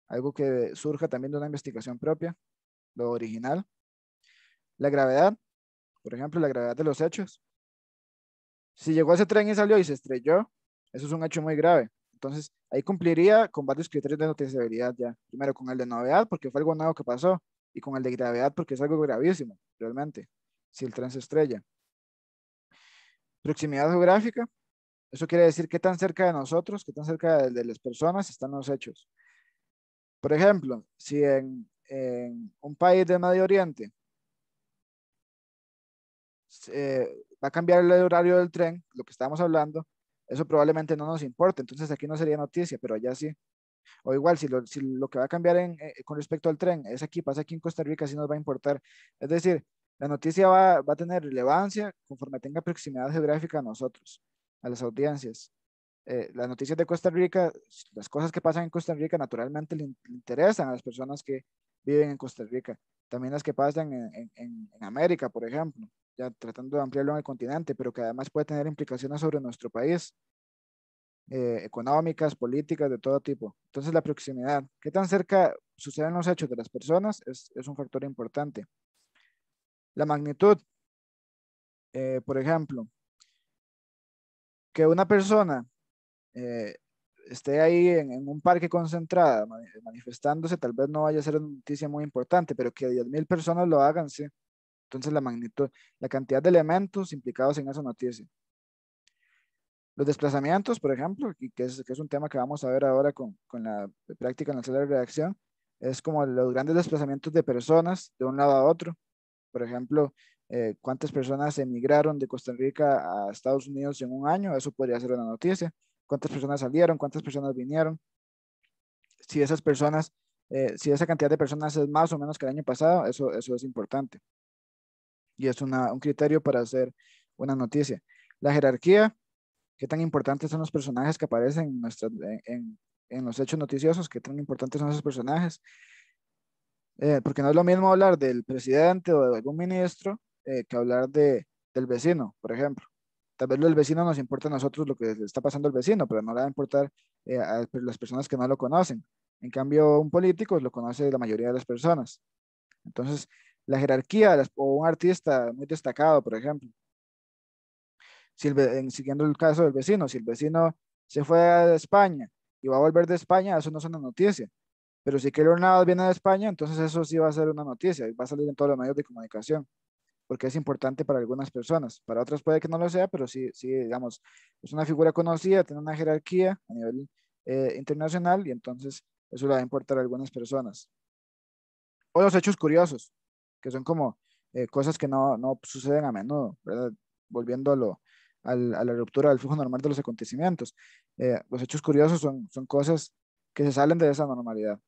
B: algo que surja también de una investigación propia, lo original. La gravedad, por ejemplo, la gravedad de los hechos. Si llegó ese tren y salió y se estrelló, eso es un hecho muy grave. Entonces, ahí cumpliría con varios criterios de noticiabilidad ya. Primero con el de novedad, porque fue algo nuevo que pasó, y con el de gravedad, porque es algo gravísimo, realmente si el tren se estrella. Proximidad geográfica, eso quiere decir qué tan cerca de nosotros, qué tan cerca de, las personas están los hechos. Por ejemplo, si en, un país de Medio Oriente eh, va a cambiar el horario del tren, lo que estábamos hablando, eso probablemente no nos importa, entonces aquí no sería noticia, pero allá sí. O igual, si lo, que va a cambiar eh, con respecto al tren es aquí, pasa aquí en Costa Rica, sí nos va a importar. Es decir, la noticia va, a tener relevancia conforme tenga proximidad geográfica a nosotros, a las audiencias. Eh, las noticias de Costa Rica, las cosas que pasan en Costa Rica naturalmente le, interesan a las personas que viven en Costa Rica, también las que pasan en, América, por ejemplo, ya tratando de ampliarlo en el continente, pero que además puede tener implicaciones sobre nuestro país, eh, económicas, políticas, de todo tipo. Entonces la proximidad, qué tan cerca suceden los hechos de las personas es un factor importante la magnitud. Eh, por ejemplo, que una persona eh, esté ahí en, un parque concentrada manifestándose, tal vez no vaya a ser una noticia muy importante, pero que 10.000 personas lo hagan, sí. Entonces la magnitud, la cantidad de elementos implicados en esa noticia. Los desplazamientos, por ejemplo, que es, un tema que vamos a ver ahora con, con la práctica en la sala de reacción, es como los grandes desplazamientos de personas de un lado a otro, por ejemplo, eh, cuántas personas emigraron de Costa Rica a Estados Unidos en un año, eso podría ser una noticia. Cuántas personas salieron, cuántas personas vinieron. Si esas personas, eh, si esa cantidad de personas es más o menos que el año pasado, eso, eso es importante. Y es un criterio para hacer una noticia. La jerarquía, qué tan importantes son los personajes que aparecen en, en, en los hechos noticiosos, qué tan importantes son esos personajes. Eh, porque no es lo mismo hablar del presidente o de algún ministro eh, que hablar de, del vecino, por ejemplo. Tal vez el vecino nos importa a nosotros lo que le está pasando al vecino, pero no le va a importar eh, a las personas que no lo conocen. En cambio, un político lo conoce la mayoría de las personas. Entonces, la jerarquía o un artista muy destacado, por ejemplo. siguiendo el caso del vecino, si el vecino se fue a España y va a volver de España, eso no es una noticia. Pero si Keylor Navas viene de España, entonces eso sí va a ser una noticia y va a salir en todos los medios de comunicación, porque es importante para algunas personas. Para otras puede que no lo sea, pero sí, sí digamos, es una figura conocida, tiene una jerarquía a nivel eh, internacional y entonces eso le va a importar a algunas personas. O los hechos curiosos, que son como eh, cosas que no, no, suceden a menudo, ¿verdad? Volviendo a, la, ruptura del flujo normal de los acontecimientos. Eh, los hechos curiosos son, son cosas que se salen de esa normalidad.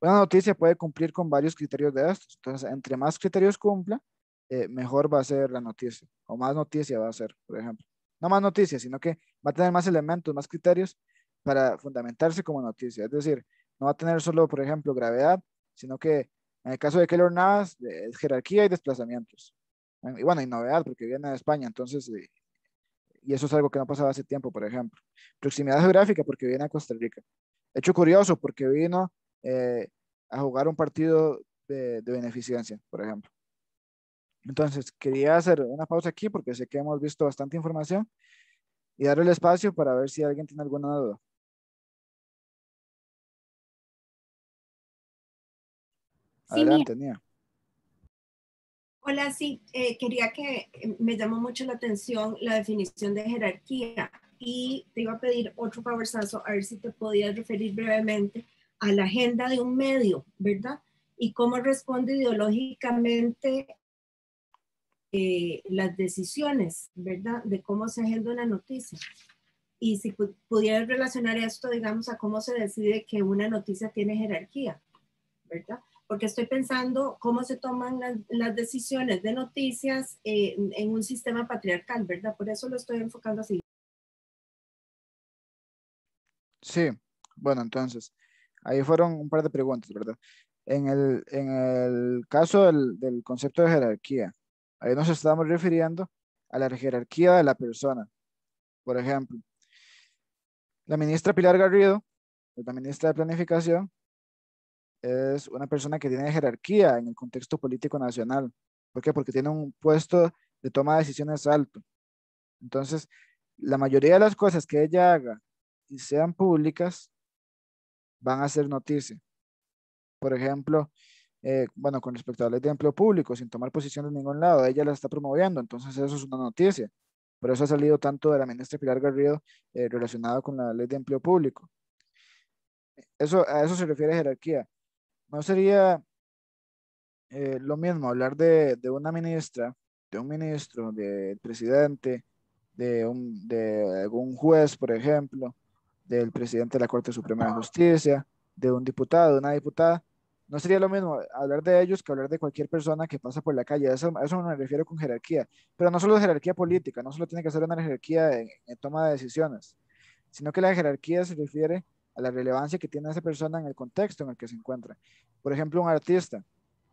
B: Una noticia puede cumplir con varios criterios de estos. Entonces, entre más criterios cumpla, eh, mejor va a ser la noticia, o más noticia va a ser, por ejemplo. No más noticias, sino que va a tener más elementos, más criterios para fundamentarse como noticia. Es decir, no va a tener solo, por ejemplo, gravedad, sino que en el caso de Keller Navas, es eh, jerarquía y desplazamientos. Y bueno, y novedad, porque viene de España, entonces, eh, y eso es algo que no pasaba hace tiempo, por ejemplo. Proximidad geográfica, porque viene a Costa Rica. Hecho curioso, porque vino eh, a jugar un partido de, de, beneficencia, por ejemplo. Entonces, quería hacer una pausa aquí porque sé que hemos visto
D: bastante información y dar el espacio para ver si alguien tiene alguna duda. Adelante, Nia. Hola, sí, eh, quería que eh, me llamó mucho la atención
G: la definición de jerarquía y te iba a pedir otro favor, a ver si te podías referir brevemente a la agenda de un medio, ¿verdad? Y cómo responde ideológicamente eh, las decisiones, ¿verdad? De cómo se agenda una noticia. Y si pudiera relacionar esto, digamos, a cómo se decide que una noticia tiene jerarquía, ¿verdad? Porque estoy pensando cómo se toman las, decisiones de noticias en, eh, en un sistema patriarcal, ¿verdad? Por eso lo estoy enfocando así.
B: Sí, bueno, entonces, Ahí fueron un par de preguntas, ¿verdad? En el, caso del, del concepto de jerarquía, ahí nos estamos refiriendo a la jerarquía de la persona. Por ejemplo, la ministra Pilar Garrido, la ministra de Planificación, es una persona que tiene jerarquía en el contexto político nacional. ¿Por qué? Porque tiene un puesto de toma de decisiones alto. Entonces, la mayoría de las cosas que ella haga y sean públicas van a ser noticia. Por ejemplo, eh, bueno, con respecto a la ley de empleo público, sin tomar posición de ningún lado, ella la está promoviendo, entonces eso es una noticia. Por eso ha salido tanto de la ministra Pilar Garrido eh, relacionado con la ley de empleo público. Eso, a eso se refiere jerarquía. No sería eh, lo mismo hablar de, una ministra, de un ministro, del de presidente, de, un, de algún juez, por ejemplo, del presidente de la Corte Suprema de Justicia, de un diputado, de una diputada. No sería lo mismo hablar de ellos que hablar de cualquier persona que pasa por la calle. Eso, a eso me refiero con jerarquía. Pero no solo jerarquía política, no solo tiene que ser una jerarquía en, toma de decisiones, sino que la jerarquía se refiere a la relevancia que tiene esa persona en el contexto en el que se encuentra. Por ejemplo, un artista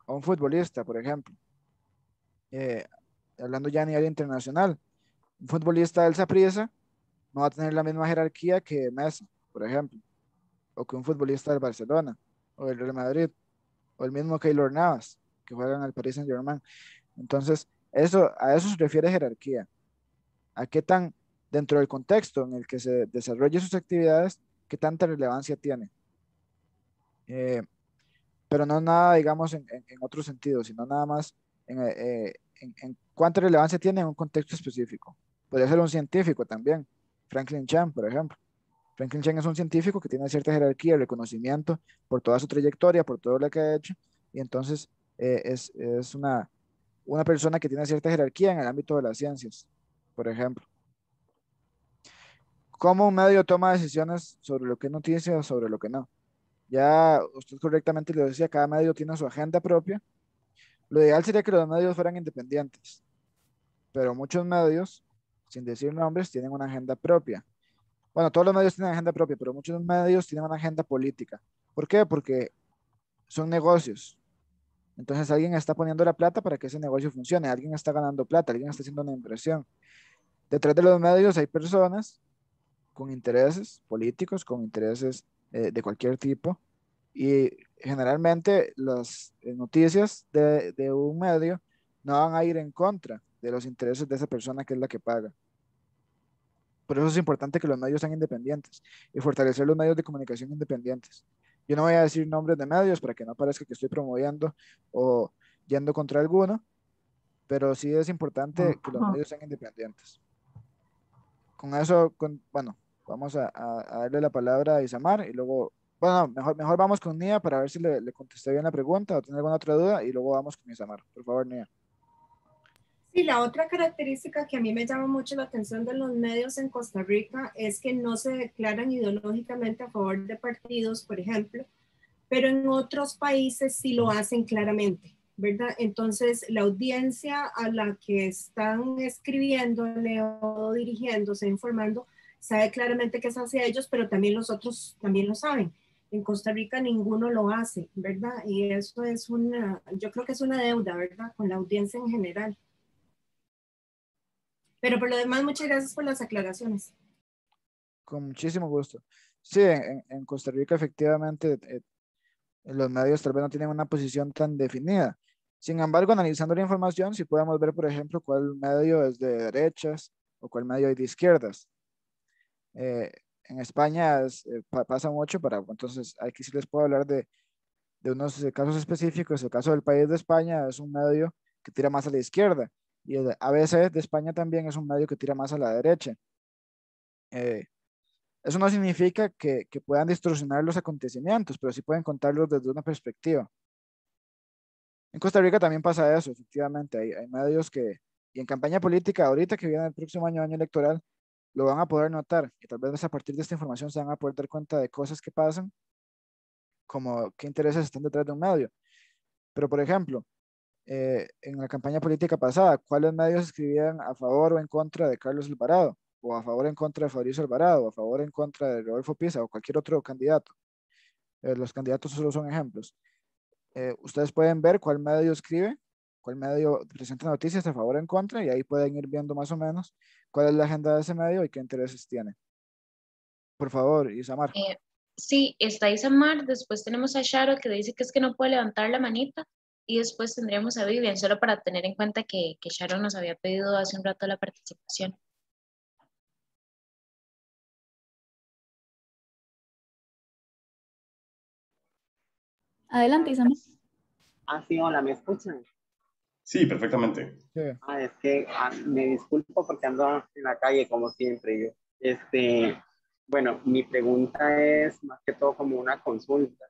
B: o un futbolista, por ejemplo. Eh, hablando ya a nivel internacional, un futbolista del no va a tener la misma jerarquía que Messi, por ejemplo, o que un futbolista del Barcelona, o del Real Madrid, o el mismo Keylor Navas, que en al Paris Saint Germain. Entonces, eso, a eso se refiere jerarquía. A qué tan, dentro del contexto en el que se desarrollan sus actividades, qué tanta relevancia tiene. Eh, pero no nada, digamos, en, otro sentido, sino nada más eh, en, en cuánta relevancia tiene en un contexto específico. Podría ser un científico también, Franklin Chan, por ejemplo. Franklin Chan es un científico que tiene cierta jerarquía, reconocimiento por toda su trayectoria, por todo lo que ha hecho, y entonces eh, es, una, una persona que tiene cierta jerarquía en el ámbito de las ciencias, por ejemplo. ¿Cómo un medio toma decisiones sobre lo que no noticia o sobre lo que no? Ya usted correctamente lo decía, cada medio tiene su agenda propia. Lo ideal sería que los medios fueran independientes, pero muchos medios sin decir nombres, tienen una agenda propia. Bueno, todos los medios tienen agenda propia, pero muchos medios tienen una agenda política. ¿Por qué? Porque son negocios. Entonces alguien está poniendo la plata para que ese negocio funcione, alguien está ganando plata, alguien está haciendo una inversión. Detrás de los medios hay personas con intereses políticos, con intereses eh, de cualquier tipo, y generalmente las eh, noticias de, un medio no van a ir en contra de los intereses de esa persona que es la que paga. Por eso es importante que los medios sean independientes y fortalecer los medios de comunicación independientes. Yo no voy a decir nombres de medios para que no parezca que estoy promoviendo o yendo contra alguno, pero sí es importante que los medios sean independientes. Con eso, con, bueno, vamos a, darle la palabra a Isamar y luego, bueno, mejor, mejor vamos con Nia para ver si le, le contesté bien la pregunta o tiene alguna otra duda y luego vamos con Isamar. Por favor, Nia.
G: Sí, la otra característica que a mí me llama mucho la atención de los medios en Costa Rica es que no se declaran ideológicamente a favor de partidos, por ejemplo, pero en otros países sí lo hacen claramente, ¿verdad? Entonces, la audiencia a la que están escribiéndole o dirigiéndose, informando, sabe claramente que es hacia ellos, pero también los otros también lo saben. En Costa Rica ninguno lo hace, ¿verdad? Y eso es una, yo creo que es una deuda, ¿verdad? Con la audiencia en general. Pero por lo demás, muchas gracias por las aclaraciones.
B: Con muchísimo gusto. Sí, en, Costa Rica efectivamente eh, los medios tal vez no tienen una posición tan definida. Sin embargo, analizando la información, si sí podemos ver, por ejemplo, cuál medio es de derechas o cuál medio es de izquierdas. Eh, en España eh, pasa mucho para, entonces aquí sí les puedo hablar de, de unos casos específicos. El caso del país de España es un medio que tira más a la izquierda y el ABC de España también es un medio que tira más a la derecha. Eh, eso no significa que, que, puedan distorsionar los acontecimientos, pero sí pueden contarlos desde una perspectiva. En Costa Rica también pasa eso, efectivamente. Hay, hay medios que, y en campaña política, ahorita que viene el próximo año, año electoral, lo van a poder notar. Y tal vez a partir de esta información se van a poder dar cuenta de cosas que pasan, como qué intereses están detrás de un medio. Pero, por ejemplo, eh, en la campaña política pasada, cuáles medios escribían a favor o en contra de Carlos Alvarado, o a favor o en contra de Fabrizio Alvarado, o a favor o en contra de Rodolfo Pisa, o cualquier otro candidato. Eh, los candidatos solo son ejemplos. Eh, ustedes pueden ver cuál medio escribe, cuál medio presenta noticias a favor o en contra, y ahí pueden ir viendo más o menos cuál es la agenda de ese medio y qué intereses tiene. Por favor, Isamar.
F: sí, está Isamar. Después tenemos a Sharo que dice que es que no puede levantar la manita y después
D: tendríamos a Vivian, solo para tener en cuenta que, Sharon nos había pedido hace un rato la participación. Adelante, Isabel.
H: Ah, sí, hola, ¿me escuchan? Sí, perfectamente. Ah, es que ah, me disculpo porque ando en la calle como siempre yo. Este, bueno, mi pregunta es más que todo como una consulta,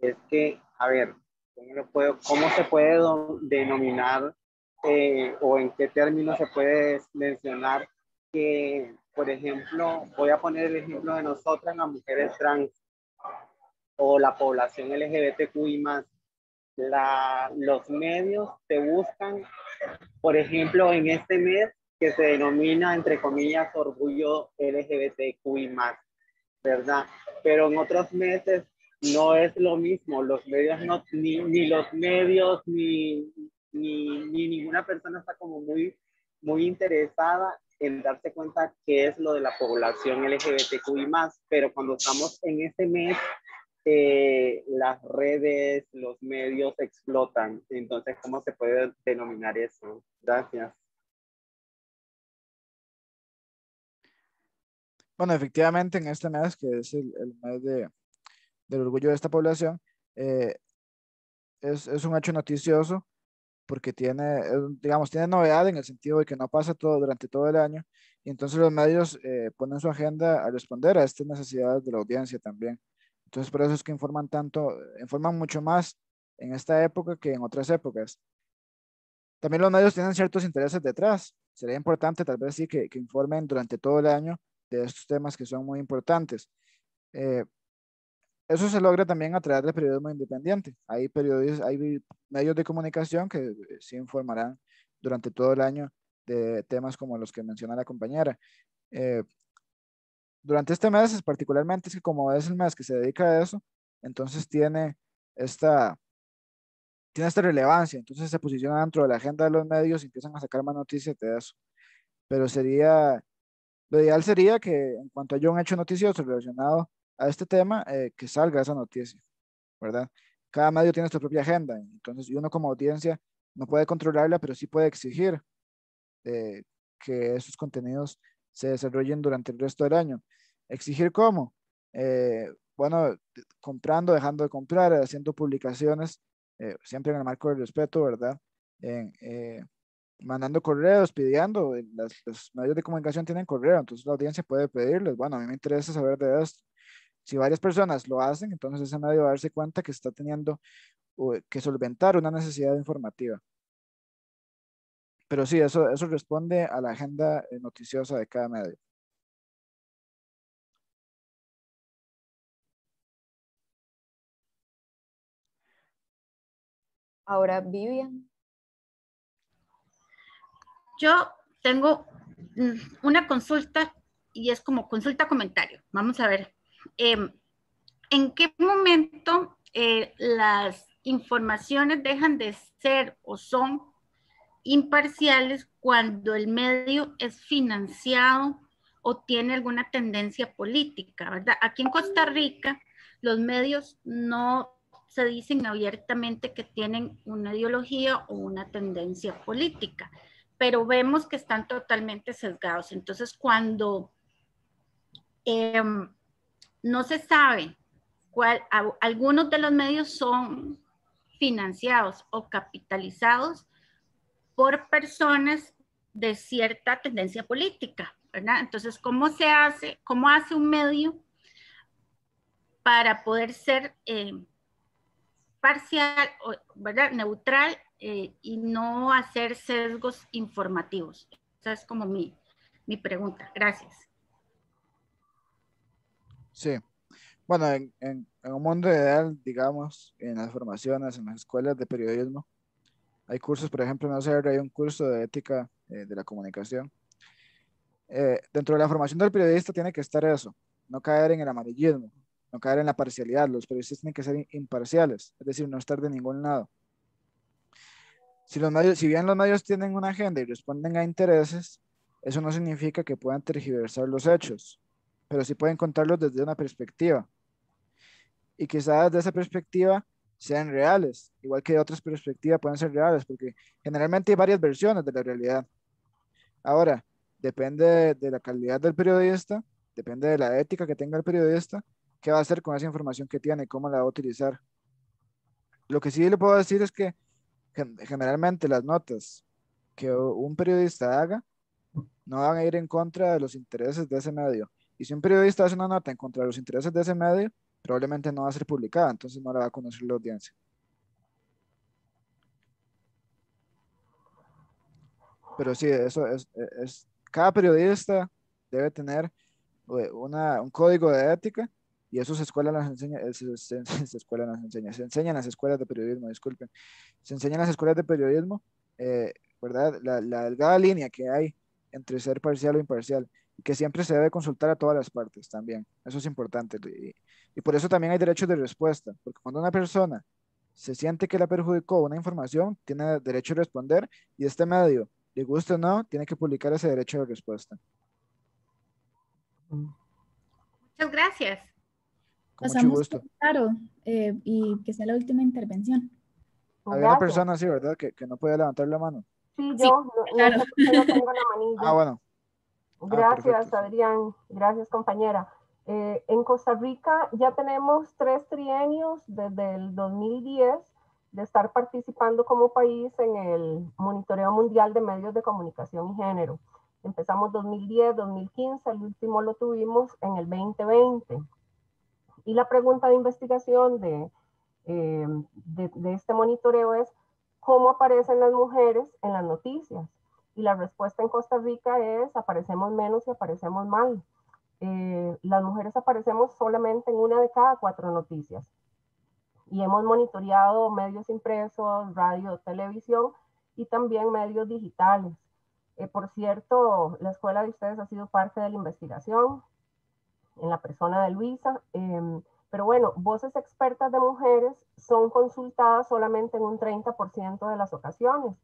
H: Es que, a ver, ¿Cómo, cómo se puede denominar eh, o en qué términos se puede mencionar que, por ejemplo, voy a poner el ejemplo de nosotras, las mujeres trans o la población LGBTQI más, la, los medios te buscan, por ejemplo, en este mes que se denomina, entre comillas, orgullo LGBTQI más, ¿verdad? Pero en otros meses no es lo mismo. Los medios no, ni, los medios, ni, ninguna persona está como muy, muy interesada en darse cuenta qué es lo de la población LGBTQI más, pero cuando estamos en este mes, eh, las redes, los medios explotan. Entonces, ¿cómo se puede denominar eso? Gracias.
D: Bueno, efectivamente en este mes, que es el
B: mes de, del orgullo de esta población, eh, es, es, un hecho noticioso porque tiene, digamos, tiene novedad en el sentido de que no pasa todo durante todo el año y entonces los medios eh, ponen su agenda a responder a estas necesidades de la audiencia también. Entonces por eso es que informan tanto, informan mucho más en esta época que en otras épocas. También los medios tienen ciertos intereses detrás. Sería importante tal vez sí que, que informen durante todo el año de estos temas que son muy importantes. Eh, eso se logra también a través del periodismo independiente. Hay, periodistas, hay medios de comunicación que eh, se informarán durante todo el año de temas como los que menciona la compañera. Eh, durante este mes, particularmente, es que como es el mes que se dedica a eso, entonces tiene esta, tiene esta relevancia, entonces se posiciona dentro de la agenda de los medios y empiezan a sacar más noticias de eso. Pero sería, lo ideal sería que en cuanto haya un hecho noticioso relacionado a este tema, eh, que salga esa noticia, ¿verdad? Cada medio tiene su propia agenda, entonces uno como audiencia no puede controlarla, pero sí puede exigir eh, que esos contenidos se desarrollen durante el resto del año. ¿Exigir cómo? Eh, bueno, comprando, dejando de comprar, haciendo publicaciones, siempre en el marco del respeto, ¿verdad? En, mandando correos, pidiendo, los medios de comunicación tienen correo, entonces la audiencia puede pedirles, bueno, a mí me interesa saber de esto, si varias personas lo hacen, entonces ese medio va a darse cuenta que está teniendo eh, que solventar una
D: necesidad informativa. Pero sí, eso, eso responde a la agenda eh, noticiosa de cada medio. Ahora, Vivian. Yo tengo
I: mm, una consulta y es como consulta comentario. Vamos a ver Em, ¿en qué momento eh, las informaciones dejan de ser o son imparciales cuando el medio es financiado o tiene alguna tendencia política, ¿verdad? Aquí en Costa Rica los medios no se dicen abiertamente que tienen una ideología o una tendencia política, pero vemos que están totalmente sesgados. Entonces, cuando em, no se sabe cuál, algunos de los medios son financiados o capitalizados por personas de cierta tendencia política, ¿verdad? Entonces, ¿cómo se hace, cómo hace un medio para poder ser eh, parcial, ¿verdad? Neutral eh, y no hacer sesgos informativos? Esa es como mi, mi pregunta. Gracias.
B: Sí. Bueno, en, un mundo ideal, digamos, en las formaciones, en las escuelas de periodismo, hay cursos, por ejemplo, en sé, hay un curso de ética eh, de la comunicación. Eh, dentro de la formación del periodista tiene que estar eso, no caer en el amarillismo, no caer en la parcialidad. Los periodistas tienen que ser imparciales, es decir, no estar de ningún lado. Si, los medios, si bien los medios tienen una agenda y responden a intereses, eso no significa que puedan tergiversar los hechos, pero sí pueden contarlos desde una perspectiva. Y quizás desde esa perspectiva sean reales, igual que otras perspectivas pueden ser reales, porque generalmente hay varias versiones de la realidad. Ahora, depende de la calidad del periodista, depende de la ética que tenga el periodista, qué va a hacer con esa información que tiene, cómo la va a utilizar. Lo que sí le puedo decir es que generalmente las notas que un periodista haga no van a ir en contra de los intereses de ese medio. Y si un periodista hace una nota en contra de los intereses de ese medio, probablemente no va a ser publicada, entonces no la va a conocer la audiencia. Pero sí, eso es, cada periodista debe tener eh, una, un código de ética y eso se escuela las enseña, se, escuela las enseña, se en las escuelas de periodismo, disculpen, se enseña en las escuelas de periodismo, eh, ¿verdad? La, la delgada línea que hay entre ser parcial o imparcial que siempre se debe consultar a todas las partes también. Eso es importante. Y, por eso también hay derecho de respuesta, porque cuando una persona se siente que la perjudicó una información, tiene derecho a responder y este medio, le gusta o no, tiene que publicar ese derecho de respuesta. Muchas gracias. Con gusto.
A: Claro, eh, y que sea la última intervención. Había una
B: persona así, ¿verdad? Que, que, no podía levantar la mano.
A: Sí, yo. tengo la manilla. Ah,
B: bueno. Ah, Gracias,
J: Adrián. Gracias, compañera. Eh, en Costa Rica ya tenemos tres trienios desde el 2010 de estar participando como país en el monitoreo mundial de medios de comunicación y género. Empezamos 2010, 2015, el último lo tuvimos en el 2020. Y la pregunta de investigación eh, de este monitoreo es, ¿cómo aparecen las mujeres en las noticias? Y la respuesta en Costa Rica es aparecemos menos y aparecemos mal. Eh, las mujeres aparecemos solamente en una de cada cuatro noticias. Y hemos monitoreado medios impresos, radio, televisión y también medios digitales. Eh, por cierto, la escuela de ustedes ha sido parte de la investigación en la persona de Luisa. Em, pero bueno, voces expertas de mujeres son consultadas solamente en un 30% de las ocasiones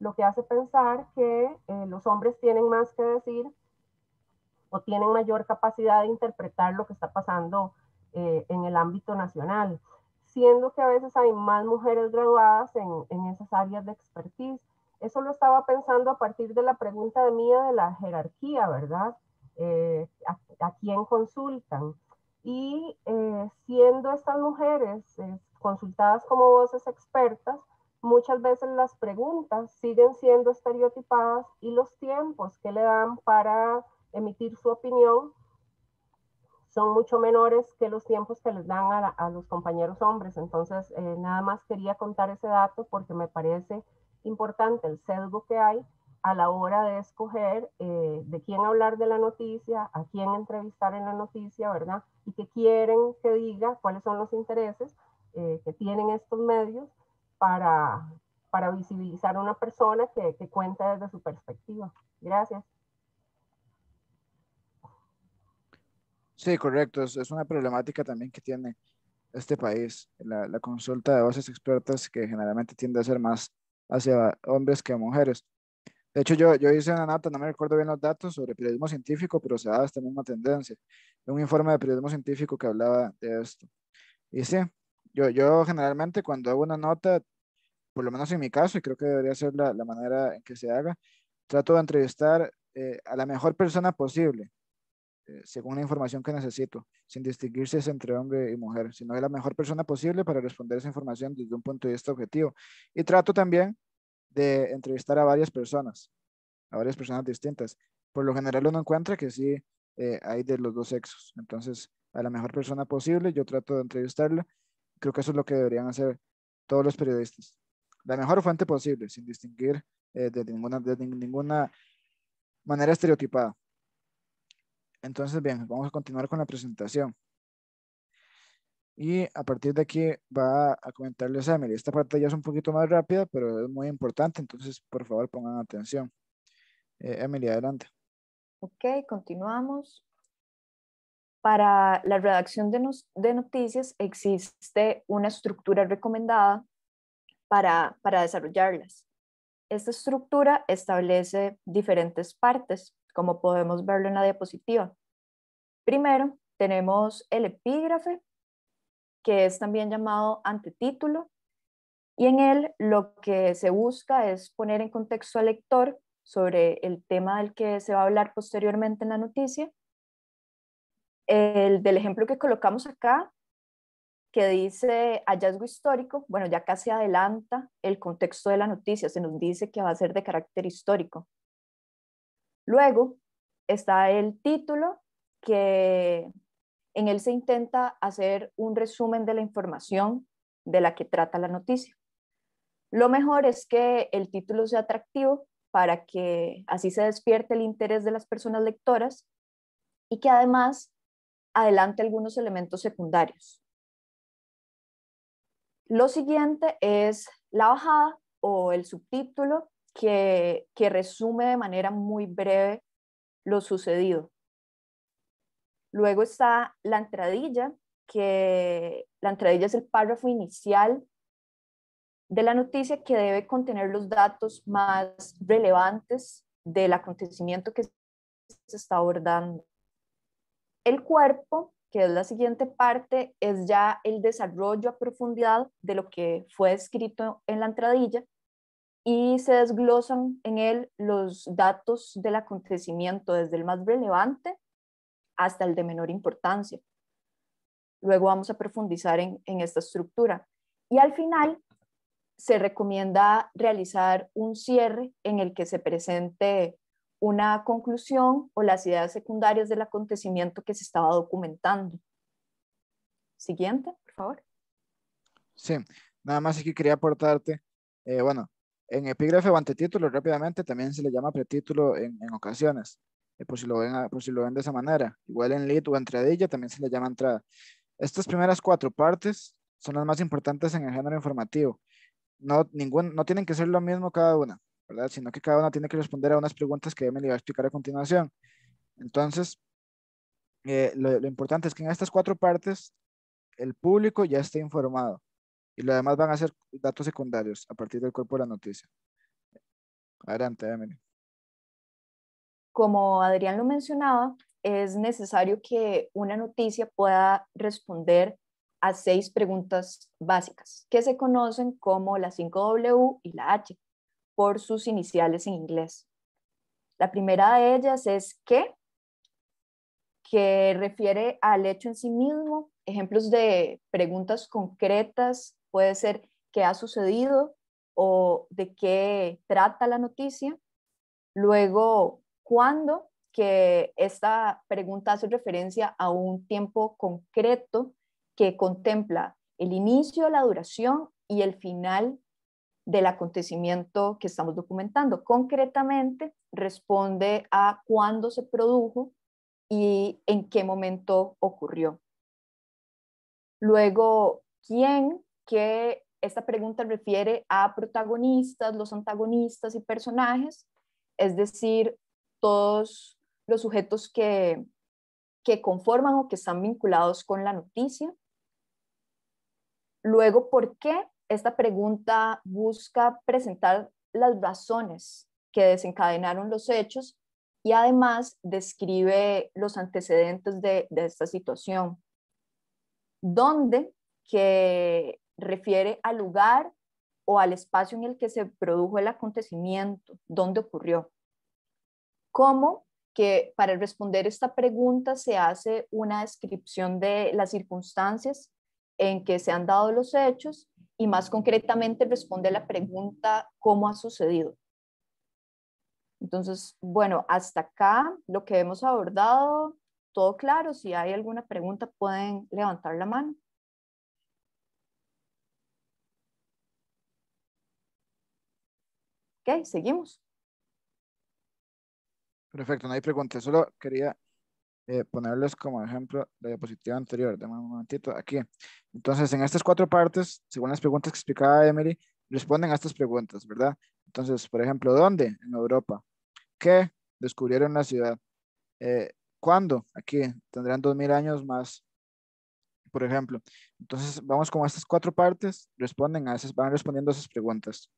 J: lo que hace pensar que eh, los hombres tienen más que decir o tienen mayor capacidad de interpretar lo que está pasando eh, en el ámbito nacional, siendo que a veces hay más mujeres graduadas en, esas áreas de expertise. Eso lo estaba pensando a partir de la pregunta de mía de la jerarquía, ¿verdad? Eh, a, a, quién consultan? Y siendo estas mujeres consultadas como voces expertas, Muchas veces las preguntas siguen siendo estereotipadas y los tiempos que le dan para emitir su opinión son mucho menores que los tiempos que les dan a, los compañeros hombres. Entonces, eh, nada más quería contar ese dato porque me parece importante el sesgo que hay a la hora de escoger eh, de quién hablar de la noticia, a quién entrevistar en la noticia, ¿verdad? Y que quieren que diga, cuáles son los intereses eh, que tienen estos medios para, para visibilizar a una persona que, que cuenta desde su perspectiva. Gracias.
B: Sí, correcto. Es, una problemática también que tiene este país, la, consulta de bases expertas que generalmente tiende a ser más hacia hombres que a mujeres. De hecho, yo, yo hice una nota, no me recuerdo bien los datos, sobre periodismo científico, pero se da esta misma tendencia. Un informe de periodismo científico que hablaba de esto. Y sí, yo, yo generalmente cuando hago una nota, por lo menos en mi caso, y creo que debería ser la, manera en que se haga, trato de entrevistar eh, a la mejor persona posible, eh, según la información que necesito, sin distinguirse entre hombre y mujer, sino de la mejor persona posible para responder esa información desde un punto de vista objetivo. Y trato también de entrevistar a varias personas, a varias personas distintas. Por lo general uno encuentra que sí eh, hay de los dos sexos. Entonces, a la mejor persona posible, yo trato de entrevistarla Creo que eso es lo que deberían hacer todos los periodistas. La mejor fuente posible, sin distinguir eh, de, ninguna, de ninguna manera estereotipada. Entonces, bien, vamos a continuar con la presentación. Y a partir de aquí va a comentarles a Emily. Esta parte ya es un poquito más rápida, pero es muy importante, entonces por favor pongan atención. Eh, Emily, adelante.
C: Ok, continuamos para la redacción de, noticias existe una estructura recomendada para desarrollarlas. Esta estructura establece diferentes partes, como podemos verlo en la diapositiva. Primero, tenemos el epígrafe, que es también llamado antetítulo, y en él lo que se busca es poner en contexto al lector sobre el tema del que se va a hablar posteriormente en la noticia el del ejemplo que colocamos acá, que dice hallazgo histórico, bueno, ya casi adelanta el contexto de la noticia, se nos dice que va a ser de carácter histórico. Luego está el título, que en él se intenta hacer un resumen de la información de la que trata la noticia. Lo mejor es que el título sea atractivo para que así se despierte el interés de las personas lectoras y que además adelante algunos elementos secundarios. Lo siguiente es la bajada o el subtítulo que, resume de manera muy breve lo sucedido. Luego está la entradilla, que la entradilla es el párrafo inicial de la noticia que debe contener los datos más relevantes del acontecimiento que se está abordando. El cuerpo, que es la siguiente parte, es ya el desarrollo a profundidad de lo que fue escrito en la entradilla y se desglosan en él los datos del acontecimiento, desde el más relevante hasta el de menor importancia. Luego vamos a profundizar en, esta estructura. Y al final se recomienda realizar un cierre en el que se presente una conclusión o las ideas secundarias del acontecimiento que se estaba documentando. Siguiente, por favor.
B: Sí, nada más aquí quería aportarte, eh, bueno, en epígrafe o antetítulo rápidamente también se le llama pretítulo en, ocasiones, eh, por, si lo ven, por si lo ven de esa manera. Igual en lead o entradilla también se le llama entrada. Estas primeras cuatro partes son las más importantes en el género informativo. No, ningún, no tienen que ser lo mismo cada una. Sino que cada una tiene que responder a unas preguntas que Emily va a explicar a continuación. Entonces, eh, lo, importante es que en estas cuatro partes el público ya esté informado y lo demás van a ser datos secundarios a partir del cuerpo de la noticia. Adelante, Emily.
D: Como
C: Adrián lo mencionaba, es necesario que una noticia pueda responder a seis preguntas básicas que se conocen como las 5W y la H por sus iniciales en inglés. La primera de ellas es que, que refiere al hecho en sí mismo. Ejemplos de preguntas concretas puede ser qué ha sucedido o de qué trata la noticia. Luego, ¿cuándo? Que esta pregunta hace referencia a un tiempo concreto que contempla el inicio, la duración y el final del acontecimiento que estamos documentando. Concretamente, responde a cuándo se produjo y en qué momento ocurrió. Luego, ¿quién? Que esta pregunta refiere a protagonistas, los antagonistas y personajes, es decir, todos los sujetos que, que conforman o que están vinculados con la noticia. Luego, ¿por qué? esta pregunta busca presentar las razones que desencadenaron los hechos y además describe los antecedentes de, esta situación, ¿Dónde? que refiere al lugar o al espacio en el que se produjo el acontecimiento, ¿Dónde ocurrió. ¿Cómo? que para responder esta pregunta se hace una descripción de las circunstancias en que se han dado los hechos y más concretamente responde a la pregunta ¿cómo ha sucedido? Entonces, bueno, hasta acá lo que hemos abordado, todo claro, si hay alguna pregunta pueden levantar la mano. Ok, seguimos.
B: Perfecto, no hay preguntas, solo quería eh, ponerles como ejemplo la diapositiva anterior. Dame un momentito, aquí. Entonces, en estas cuatro partes, según las preguntas que explicaba Emily, responden a estas preguntas, ¿verdad? Entonces, por ejemplo, ¿dónde? En Europa. ¿Qué? Descubrieron la ciudad. Eh, ¿Cuándo? Aquí. Tendrán 2000 años más, por ejemplo.
D: Entonces, vamos con estas cuatro partes, responden a esas, van respondiendo a esas preguntas.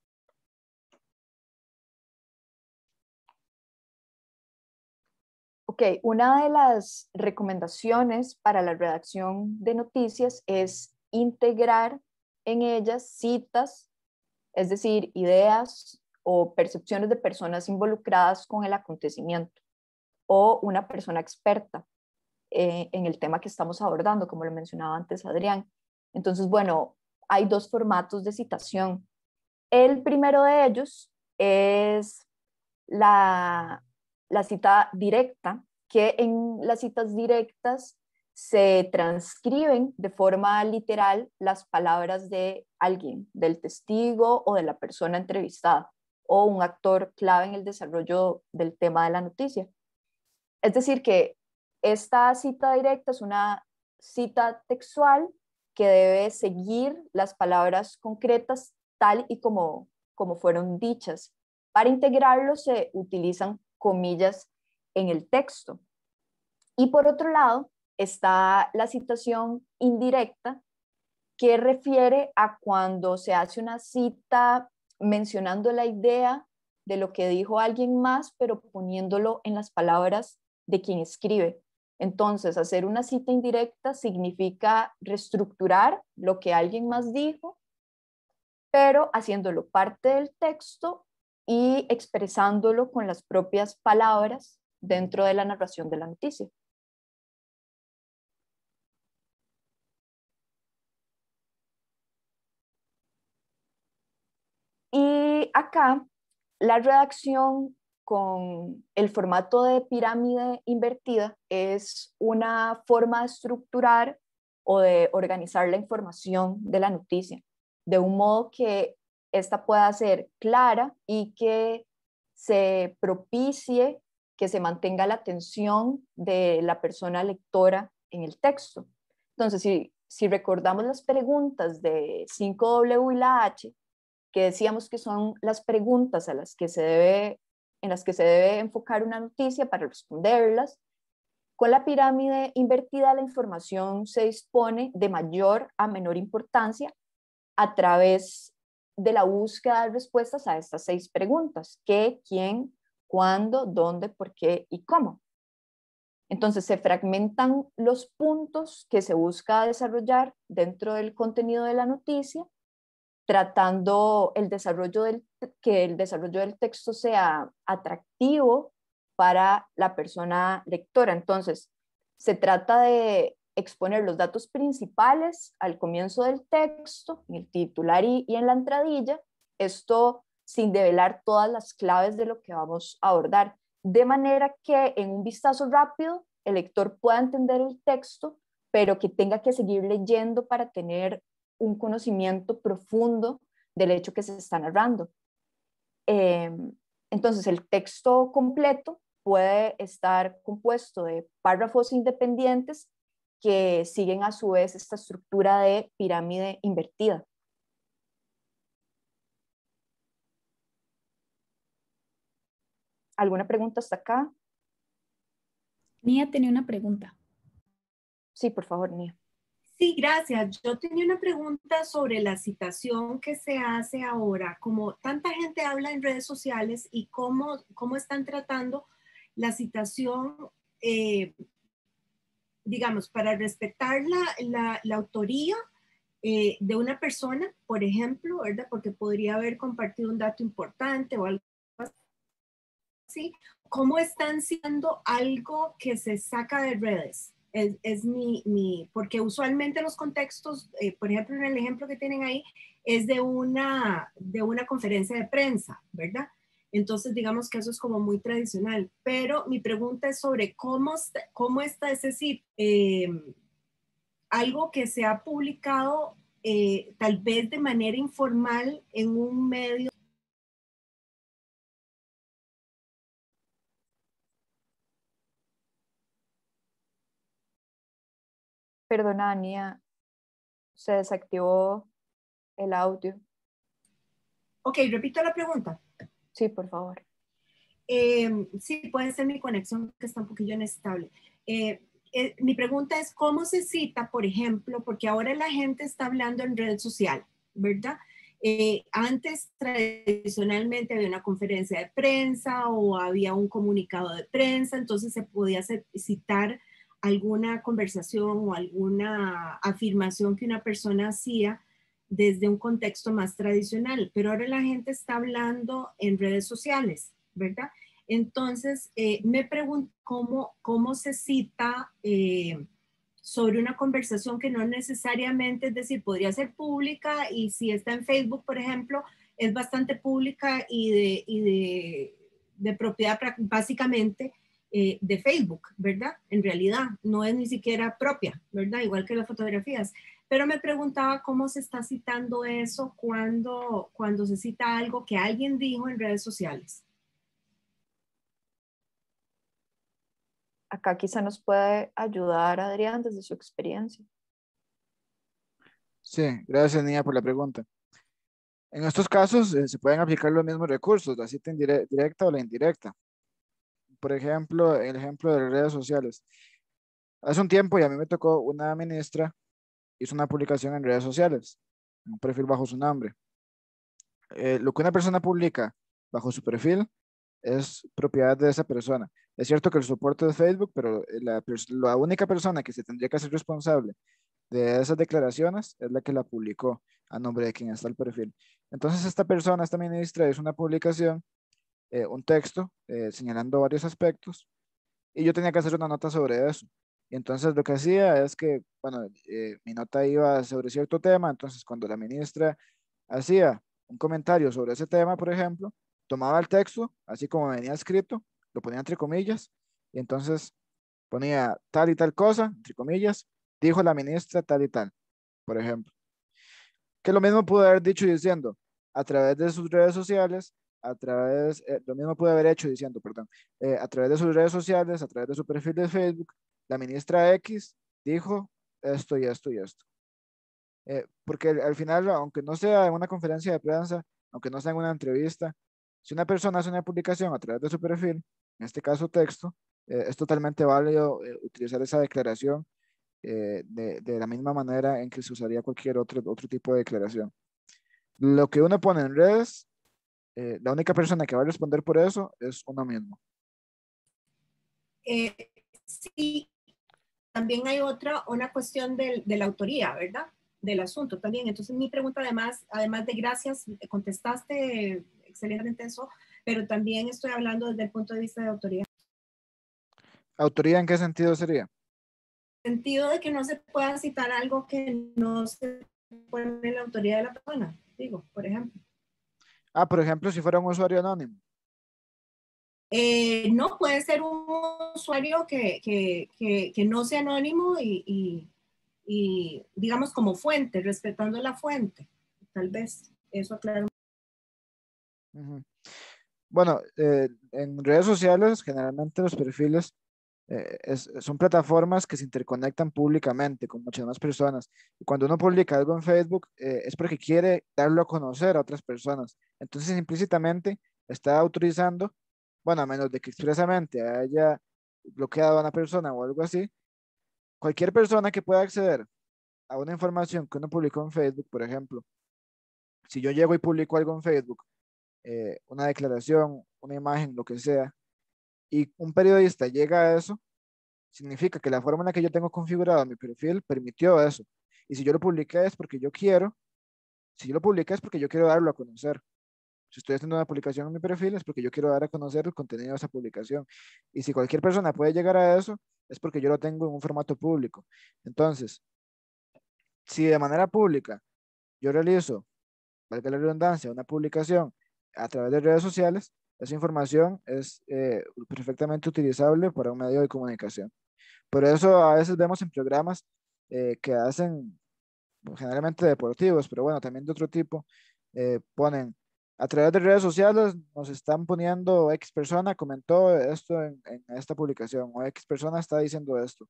D: una de las recomendaciones para la redacción de noticias
C: es integrar en ellas citas, es decir, ideas o percepciones de personas involucradas con el acontecimiento o una persona experta eh, en el tema que estamos abordando, como lo mencionaba antes Adrián. Entonces, bueno, hay dos formatos de citación. El primero de ellos es la, la cita directa, que en las citas directas se transcriben de forma literal las palabras de alguien, del testigo o de la persona entrevistada, o un actor clave en el desarrollo del tema de la noticia. Es decir, que esta cita directa es una cita textual que debe seguir las palabras concretas tal y como, como fueron dichas. Para integrarlo se utilizan comillas en el texto. Y por otro lado, está la citación indirecta que refiere a cuando se hace una cita mencionando la idea de lo que dijo alguien más, pero poniéndolo en las palabras de quien escribe. Entonces, hacer una cita indirecta significa reestructurar lo que alguien más dijo, pero haciéndolo parte del texto y expresándolo con las propias palabras dentro de la narración de la noticia. Y acá la redacción con el formato de pirámide invertida es una forma de estructurar o de organizar la información de la noticia, de un modo que ésta pueda ser clara y que se propicie que se mantenga la atención de la persona lectora en el texto. Entonces, si, recordamos las preguntas de 5W y la H, que decíamos que son las preguntas a las que se debe, en las que se debe enfocar una noticia para responderlas, con la pirámide invertida la información se dispone de mayor a menor importancia a través de la búsqueda de respuestas a estas seis preguntas. ¿Qué, quién, cuándo, dónde, por qué y cómo. Entonces se fragmentan los puntos que se busca desarrollar dentro del contenido de la noticia, tratando el desarrollo del, que el desarrollo del texto sea atractivo para la persona lectora. Entonces, se trata de exponer los datos principales al comienzo del texto, en el titular y, y en la entradilla. Esto sin develar todas las claves de lo que vamos a abordar, de manera que en un vistazo rápido el lector pueda entender el texto, pero que tenga que seguir leyendo para tener un conocimiento profundo del hecho que se está narrando. Em, entonces, el texto completo puede estar compuesto de párrafos independientes que siguen a su vez esta estructura de pirámide invertida. ¿Alguna pregunta hasta acá? Nia tenía una pregunta. Sí, por favor, Nia.
G: Sí, gracias. Yo tenía una pregunta sobre la citación que se hace ahora. Como tanta gente habla en redes sociales y cómo, cómo están tratando la citación, eh, digamos, para respetar la, autoría eh, de una persona, por ejemplo, ¿verdad? Porque podría haber compartido un dato importante o algo ¿Cómo están siendo algo que se saca de redes? Es, porque usualmente los contextos, eh, por ejemplo, en el ejemplo que tienen ahí, es de una, de una conferencia de prensa, ¿verdad? Entonces, digamos que eso es como muy tradicional, pero mi pregunta es sobre cómo, cómo está ese decir, em, algo que se ha publicado eh, tal vez de manera informal en un medio
D: Perdona, Nia,
C: se desactivó el audio. Ok, repito la pregunta. Sí, por favor. Em, sí, puede ser mi conexión que está un
G: poquillo inestable. Eh, eh, mi pregunta es, ¿cómo se cita, por ejemplo, porque ahora la gente está hablando en red social, ¿verdad? Eh, antes tradicionalmente había una conferencia de prensa o había un comunicado de prensa, entonces se podía citar alguna conversación o alguna afirmación que una persona hacía desde un contexto más tradicional, pero ahora la gente está hablando en redes sociales, ¿verdad? Entonces, eh, me pregunto cómo, cómo se cita eh, sobre una conversación que no necesariamente, es decir, podría ser pública y si está en Facebook, por ejemplo, es bastante pública y de, y de, de propiedad básicamente eh, de Facebook, ¿verdad? En realidad, no es ni siquiera propia, ¿verdad? Igual que las fotografías. Pero me preguntaba cómo se está citando eso cuando, cuando se cita algo que
C: alguien dijo en redes sociales. Acá quizá nos puede ayudar Adrián desde su experiencia.
B: Sí, gracias niña por la pregunta. En estos casos eh, se pueden aplicar los mismos recursos, la cita directa o la indirecta por ejemplo, el ejemplo de las redes sociales. Hace un tiempo, y a mí me tocó, una ministra hizo una publicación en redes sociales, un perfil bajo su nombre. Eh, lo que una persona publica bajo su perfil es propiedad de esa persona. Es cierto que el soporte de Facebook, pero eh, la, la única persona que se tendría que hacer responsable de esas declaraciones es la que la publicó a nombre de quien está el perfil. Entonces esta persona, esta ministra, hizo una publicación eh, un texto eh, señalando varios aspectos y yo tenía que hacer una nota sobre eso. Y entonces lo que hacía es que, bueno, eh, mi nota iba sobre cierto tema, entonces cuando la ministra hacía un comentario sobre ese tema, por ejemplo, tomaba el texto, así como venía escrito, lo ponía entre comillas, y entonces ponía tal y tal cosa, entre comillas, dijo la ministra tal y tal, por ejemplo. Que lo mismo pudo haber dicho diciendo, a través de sus redes sociales, a través, eh, lo mismo pude haber hecho diciendo, perdón, eh, a través de sus redes sociales, a través de su perfil de Facebook, la ministra X dijo esto y esto y esto. Eh, porque al final, aunque no sea en una conferencia de prensa, aunque no sea en una entrevista, si una persona hace una publicación a través de su perfil, en este caso texto, es totalmente válido utilizar esa declaración de, de, la misma manera en que se usaría cualquier otro, otro tipo de declaración. Lo que uno pone en redes eh, la única persona que va a responder por eso es uno mismo.
D: Eh,
G: sí, también hay otra, una cuestión de la autoría, ¿verdad? Del asunto también. Entonces, mi pregunta además, además de gracias, contestaste excelentemente eso, pero también estoy hablando desde el punto de vista de autoría.
B: ¿Autoría en qué sentido sería?
G: sentido de que no se pueda citar algo que no se pone en la autoría de la persona, digo, por ejemplo.
B: Ah, por ejemplo, si fuera un usuario anónimo.
G: Eh, no, puede ser un usuario que, que, no sea anónimo y, digamos, como fuente, respetando la fuente, tal vez. Eso aclara.
B: Bueno, eh, en redes sociales, generalmente los perfiles eh, son plataformas que se interconectan públicamente con muchas más personas. Y cuando uno publica algo en Facebook eh, es porque quiere darlo a conocer a otras personas. Entonces implícitamente está autorizando, bueno, a menos de que expresamente haya bloqueado a una persona o algo así, cualquier persona que pueda acceder a una información que uno publicó en Facebook, por ejemplo, si yo llego y publico algo en Facebook, eh, una declaración, una imagen, lo que sea, y un periodista llega a eso, significa que la forma en la que yo tengo configurado mi perfil permitió eso. Y si yo lo publiqué es porque yo quiero, si yo lo publiqué es porque yo quiero darlo a conocer. Si estoy haciendo una publicación en mi perfil es porque yo quiero dar a conocer el contenido de esa publicación. Y si cualquier persona puede llegar a eso, es porque yo lo tengo en un formato público. Entonces, si de manera pública yo realizo, valga la redundancia, una publicación a través de redes sociales, esa información es eh, perfectamente utilizable para un medio de comunicación. Por eso a veces vemos en programas eh, que hacen pues, generalmente deportivos, pero bueno, también de otro tipo, eh, ponen a través de redes sociales nos están poniendo X persona comentó esto en, esta publicación o X persona está diciendo esto.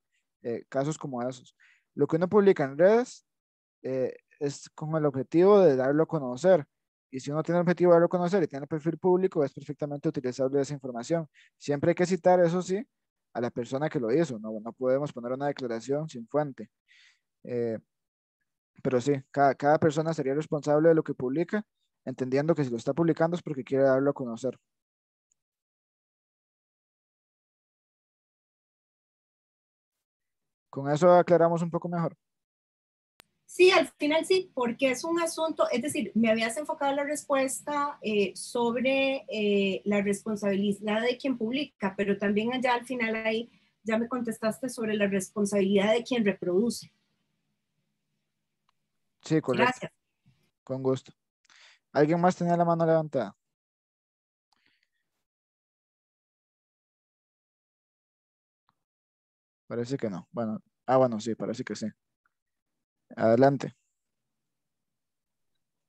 B: casos como esos. Lo que uno publica en redes es con el objetivo de darlo a conocer, y si uno tiene el objetivo de darlo a conocer y tiene el perfil público, es perfectamente utilizable esa información. Siempre hay que citar, eso sí, a la persona que lo hizo. No, podemos poner una declaración sin fuente. Eh, pero sí, cada persona sería responsable de lo que publica, entendiendo que si lo está publicando es porque
D: quiere darlo a conocer. Con eso aclaramos un poco mejor.
G: Sí, al final sí, porque es un asunto, es decir, me habías enfocado la respuesta eh, sobre eh, la responsabilidad de quien publica, pero también allá al final ahí ya me contestaste sobre la responsabilidad de quien reproduce.
D: Sí, Gracias. Con gusto. ¿Alguien más tenía la mano levantada? Parece que no. Bueno, ah, bueno, sí, parece que sí. Adelante.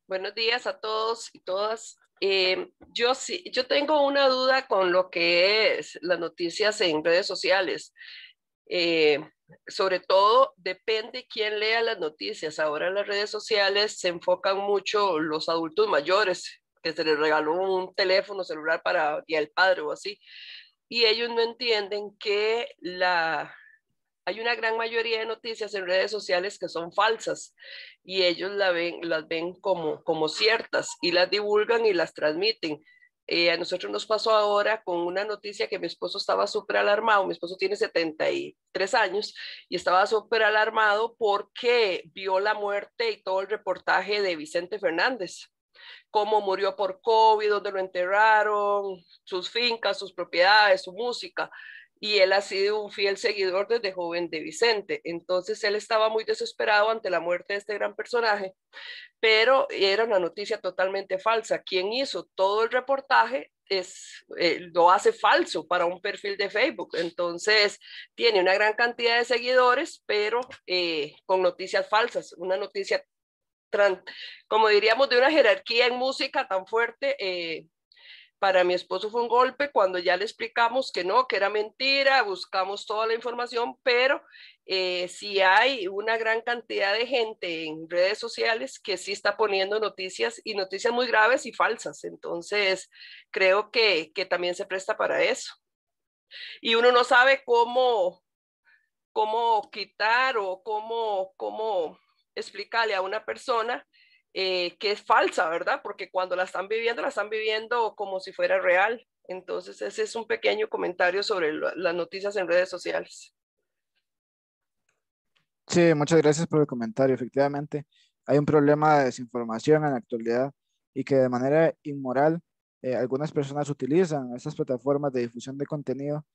K: Buenos días a todos y todas. Eh, yo, sí, yo tengo una duda con lo que es las noticias en redes sociales. Eh, sobre todo depende quién lea las noticias. Ahora en las redes sociales se enfocan mucho los adultos mayores, que se les regaló un teléfono celular para el padre o así. Y ellos no entienden que la, hay una gran mayoría de noticias en redes sociales que son falsas y ellos la ven, las ven como, ciertas y las divulgan y las transmiten. Eh, a nosotros nos pasó ahora con una noticia que mi esposo estaba súper alarmado, mi esposo tiene 73 años y estaba súper alarmado porque vio la muerte y todo el reportaje de Vicente Fernández cómo murió por COVID, dónde lo enterraron, sus fincas, sus propiedades, su música y él ha sido un fiel seguidor desde joven de Vicente. Entonces él estaba muy desesperado ante la muerte de este gran personaje, pero era una noticia totalmente falsa. Quien hizo todo el reportaje es, eh, lo hace falso para un perfil de Facebook. Entonces, tiene una gran cantidad de seguidores, pero eh, con noticias falsas, una noticia, como diríamos, de una jerarquía en música tan fuerte, eh, para mi esposo fue un golpe cuando ya le explicamos que no, que era mentira, buscamos toda la información, pero eh, si hay una gran cantidad de gente en redes sociales que sí está poniendo noticias y noticias muy graves y falsas. Entonces, creo que, también se presta para eso. Y uno no sabe cómo, cómo quitar o cómo, cómo explicarle a una persona eh, que es falsa, ¿verdad? Porque cuando la están viviendo, la están viviendo como si fuera real. Entonces, ese es un pequeño comentario sobre las noticias en redes sociales.
B: Sí, muchas gracias por el comentario. Efectivamente, hay un problema de desinformación en la actualidad y que de manera inmoral eh, algunas personas utilizan estas plataformas de difusión de contenido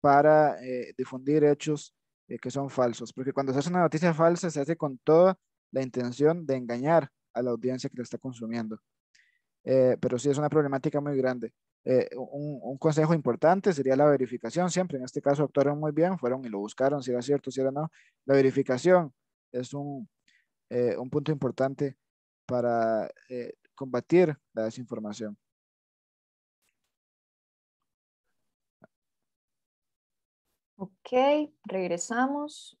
B: para eh, difundir hechos que son falsos. Porque cuando se hace una noticia falsa, se hace con toda la intención de engañar a la audiencia que la está consumiendo. Eh, pero sí es una problemática muy grande. Eh, un, consejo importante sería la verificación. Siempre en este caso actuaron muy bien, fueron y lo buscaron, si era cierto, si era no. La verificación es un, eh, un punto importante para combatir la desinformación.
D: Ok, regresamos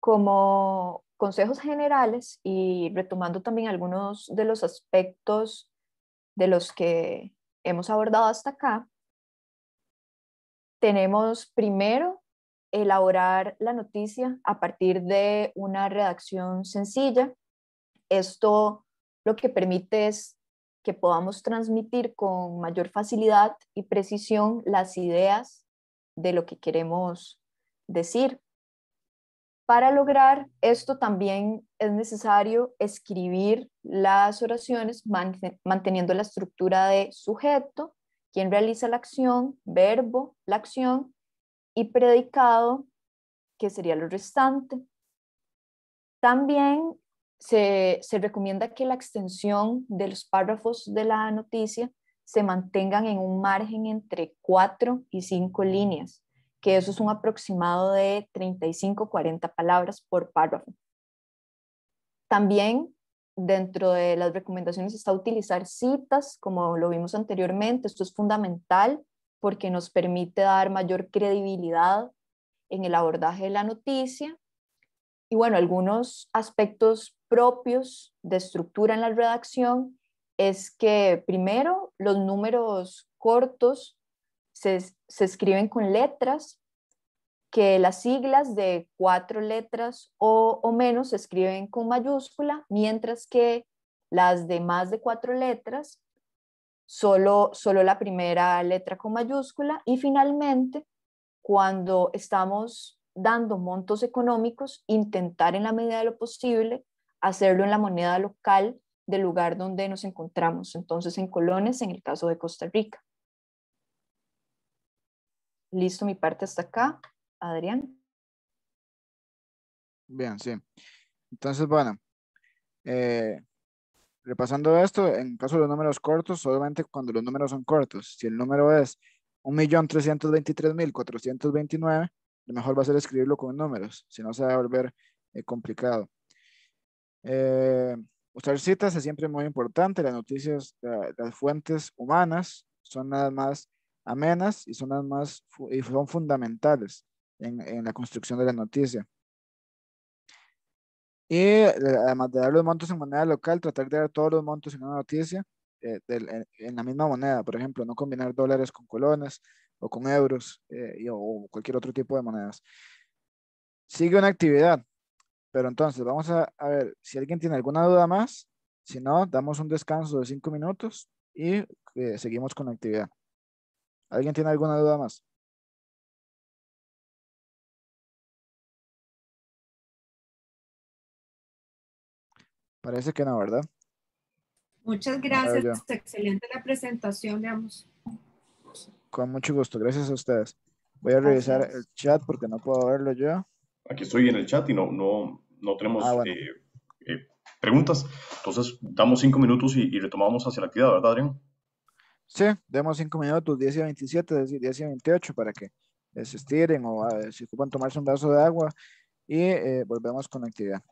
D: como consejos
C: generales y retomando también algunos de los aspectos de los que hemos abordado hasta acá, tenemos primero elaborar la noticia a partir de una redacción sencilla. Esto lo que permite es que podamos transmitir con mayor facilidad y precisión las ideas de lo que queremos decir. Para lograr esto también es necesario escribir las oraciones manteniendo la estructura de sujeto, quien realiza la acción, verbo, la acción y predicado, que sería lo restante. También se, recomienda que la extensión de los párrafos de la noticia se mantengan en un margen entre cuatro y cinco líneas que eso es un aproximado de 35-40 palabras por párrafo. También dentro de las recomendaciones está utilizar citas, como lo vimos anteriormente. Esto es fundamental porque nos permite dar mayor credibilidad en el abordaje de la noticia. Y bueno, algunos aspectos propios de estructura en la redacción es que primero los números cortos se, escriben con letras, que las siglas de cuatro letras o, menos se escriben con mayúscula, mientras que las de más de cuatro letras, solo, solo la primera letra con mayúscula. Y finalmente, cuando estamos dando montos económicos, intentar en la medida de lo posible hacerlo en la moneda local del lugar donde nos encontramos, entonces en colones en el caso de Costa Rica. Listo, mi parte hasta acá. Adrián.
B: Bien, sí. Entonces, bueno, eh, repasando esto, en caso de los números cortos, solamente cuando los números son cortos, si el número es 1.323.429, lo mejor va a ser escribirlo con números, si no se va a volver eh, complicado. Eh, usar citas es siempre muy importante, las noticias, las fuentes humanas son nada más amenas y son las más y son fundamentales en, en la construcción de la noticia. Y eh, además de dar los montos en moneda local, tratar de dar todos los montos en una noticia eh, en la misma moneda, por ejemplo, no combinar dólares con colones o con euros eh, o cualquier otro tipo de monedas. Sigue una actividad, pero entonces vamos a, a ver si alguien tiene alguna duda más. Si no, damos un descanso de cinco minutos y
D: seguimos con la actividad. ¿Alguien tiene alguna duda más? Parece que no, ¿verdad? Muchas gracias. Excelente la
G: presentación digamos
B: Con mucho gusto. Gracias a ustedes. Voy a revisar el chat porque no puedo verlo yo.
E: Aquí estoy en el chat y no, no, no tenemos ah, eh, eh, preguntas. Entonces, damos cinco minutos y, y retomamos hacia la actividad, ¿verdad, Adrián?
B: Sí, demos 5 minutos, 10 y 27, decir, 10 y 28 para que se estiren o si ocupan tomarse un vaso de agua y eh, volvemos con la actividad.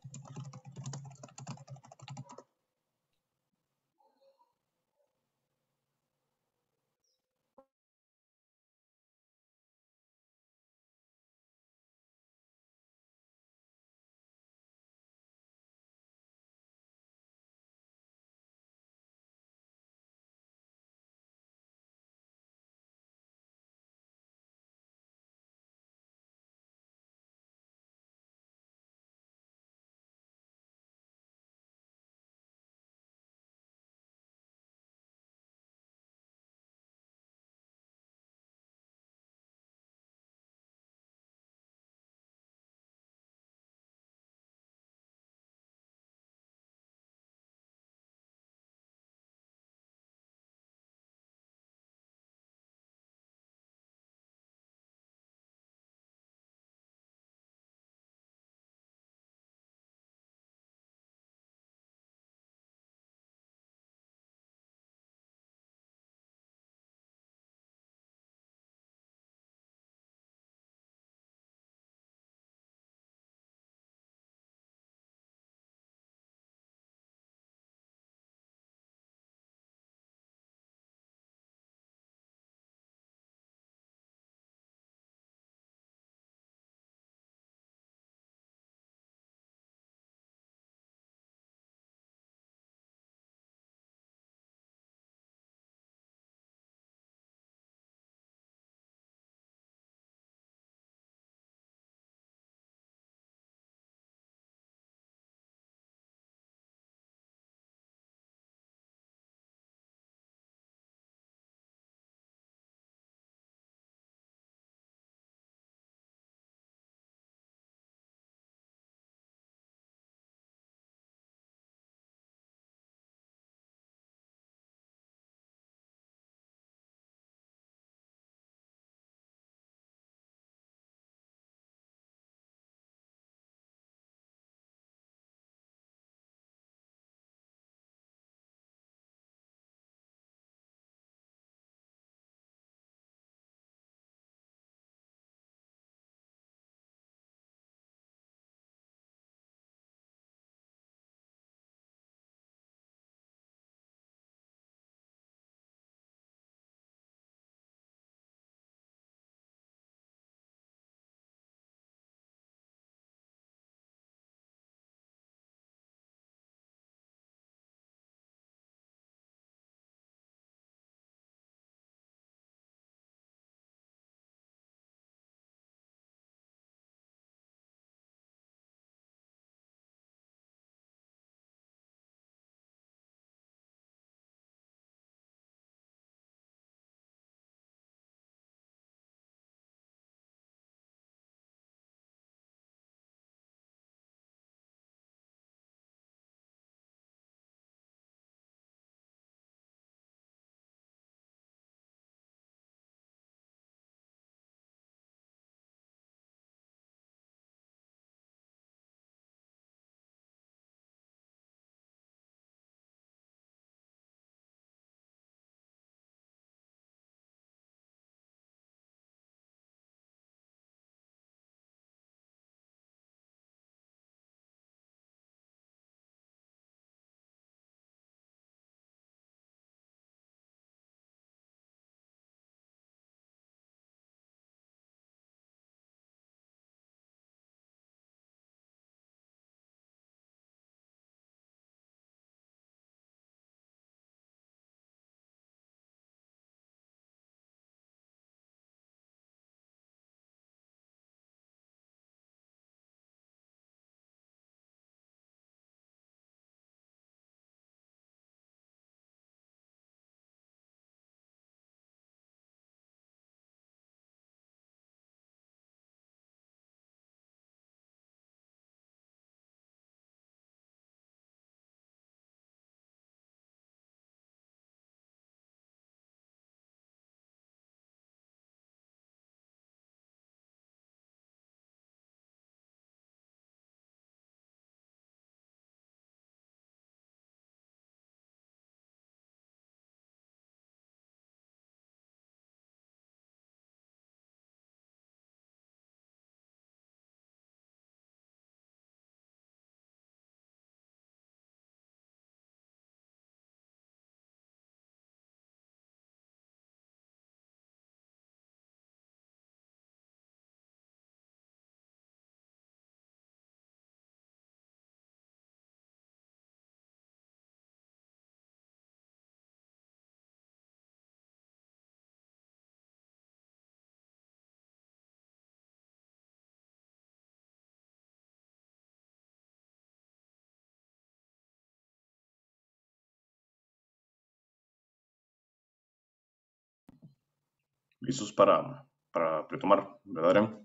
E: ¿Listos para, para retomar, verdad,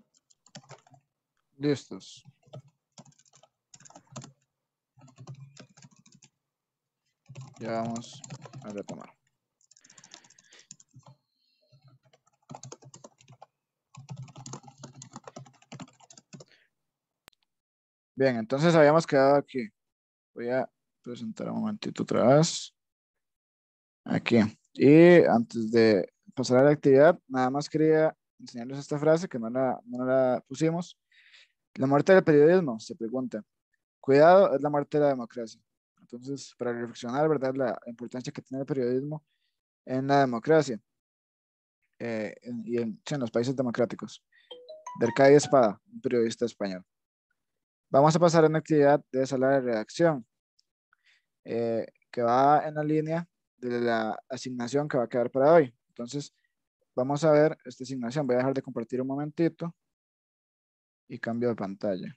E: Listos.
B: Ya vamos a retomar. Bien, entonces habíamos quedado aquí. Voy a presentar un momentito otra vez. Aquí. Y antes de pasar a la actividad, nada más quería enseñarles esta frase que no la, pusimos. La muerte del periodismo, se pregunta. Cuidado, es la muerte de la democracia. Entonces, para reflexionar, ¿verdad? La importancia que tiene el periodismo en la democracia eh, y en, los países democráticos. Dercay Espada, un periodista español. Vamos a pasar a una actividad de sala de redacción eh, que va en la línea de la asignación que va a quedar para hoy. Entonces, vamos a ver esta asignación. Voy a dejar de compartir un momentito
D: y cambio de pantalla.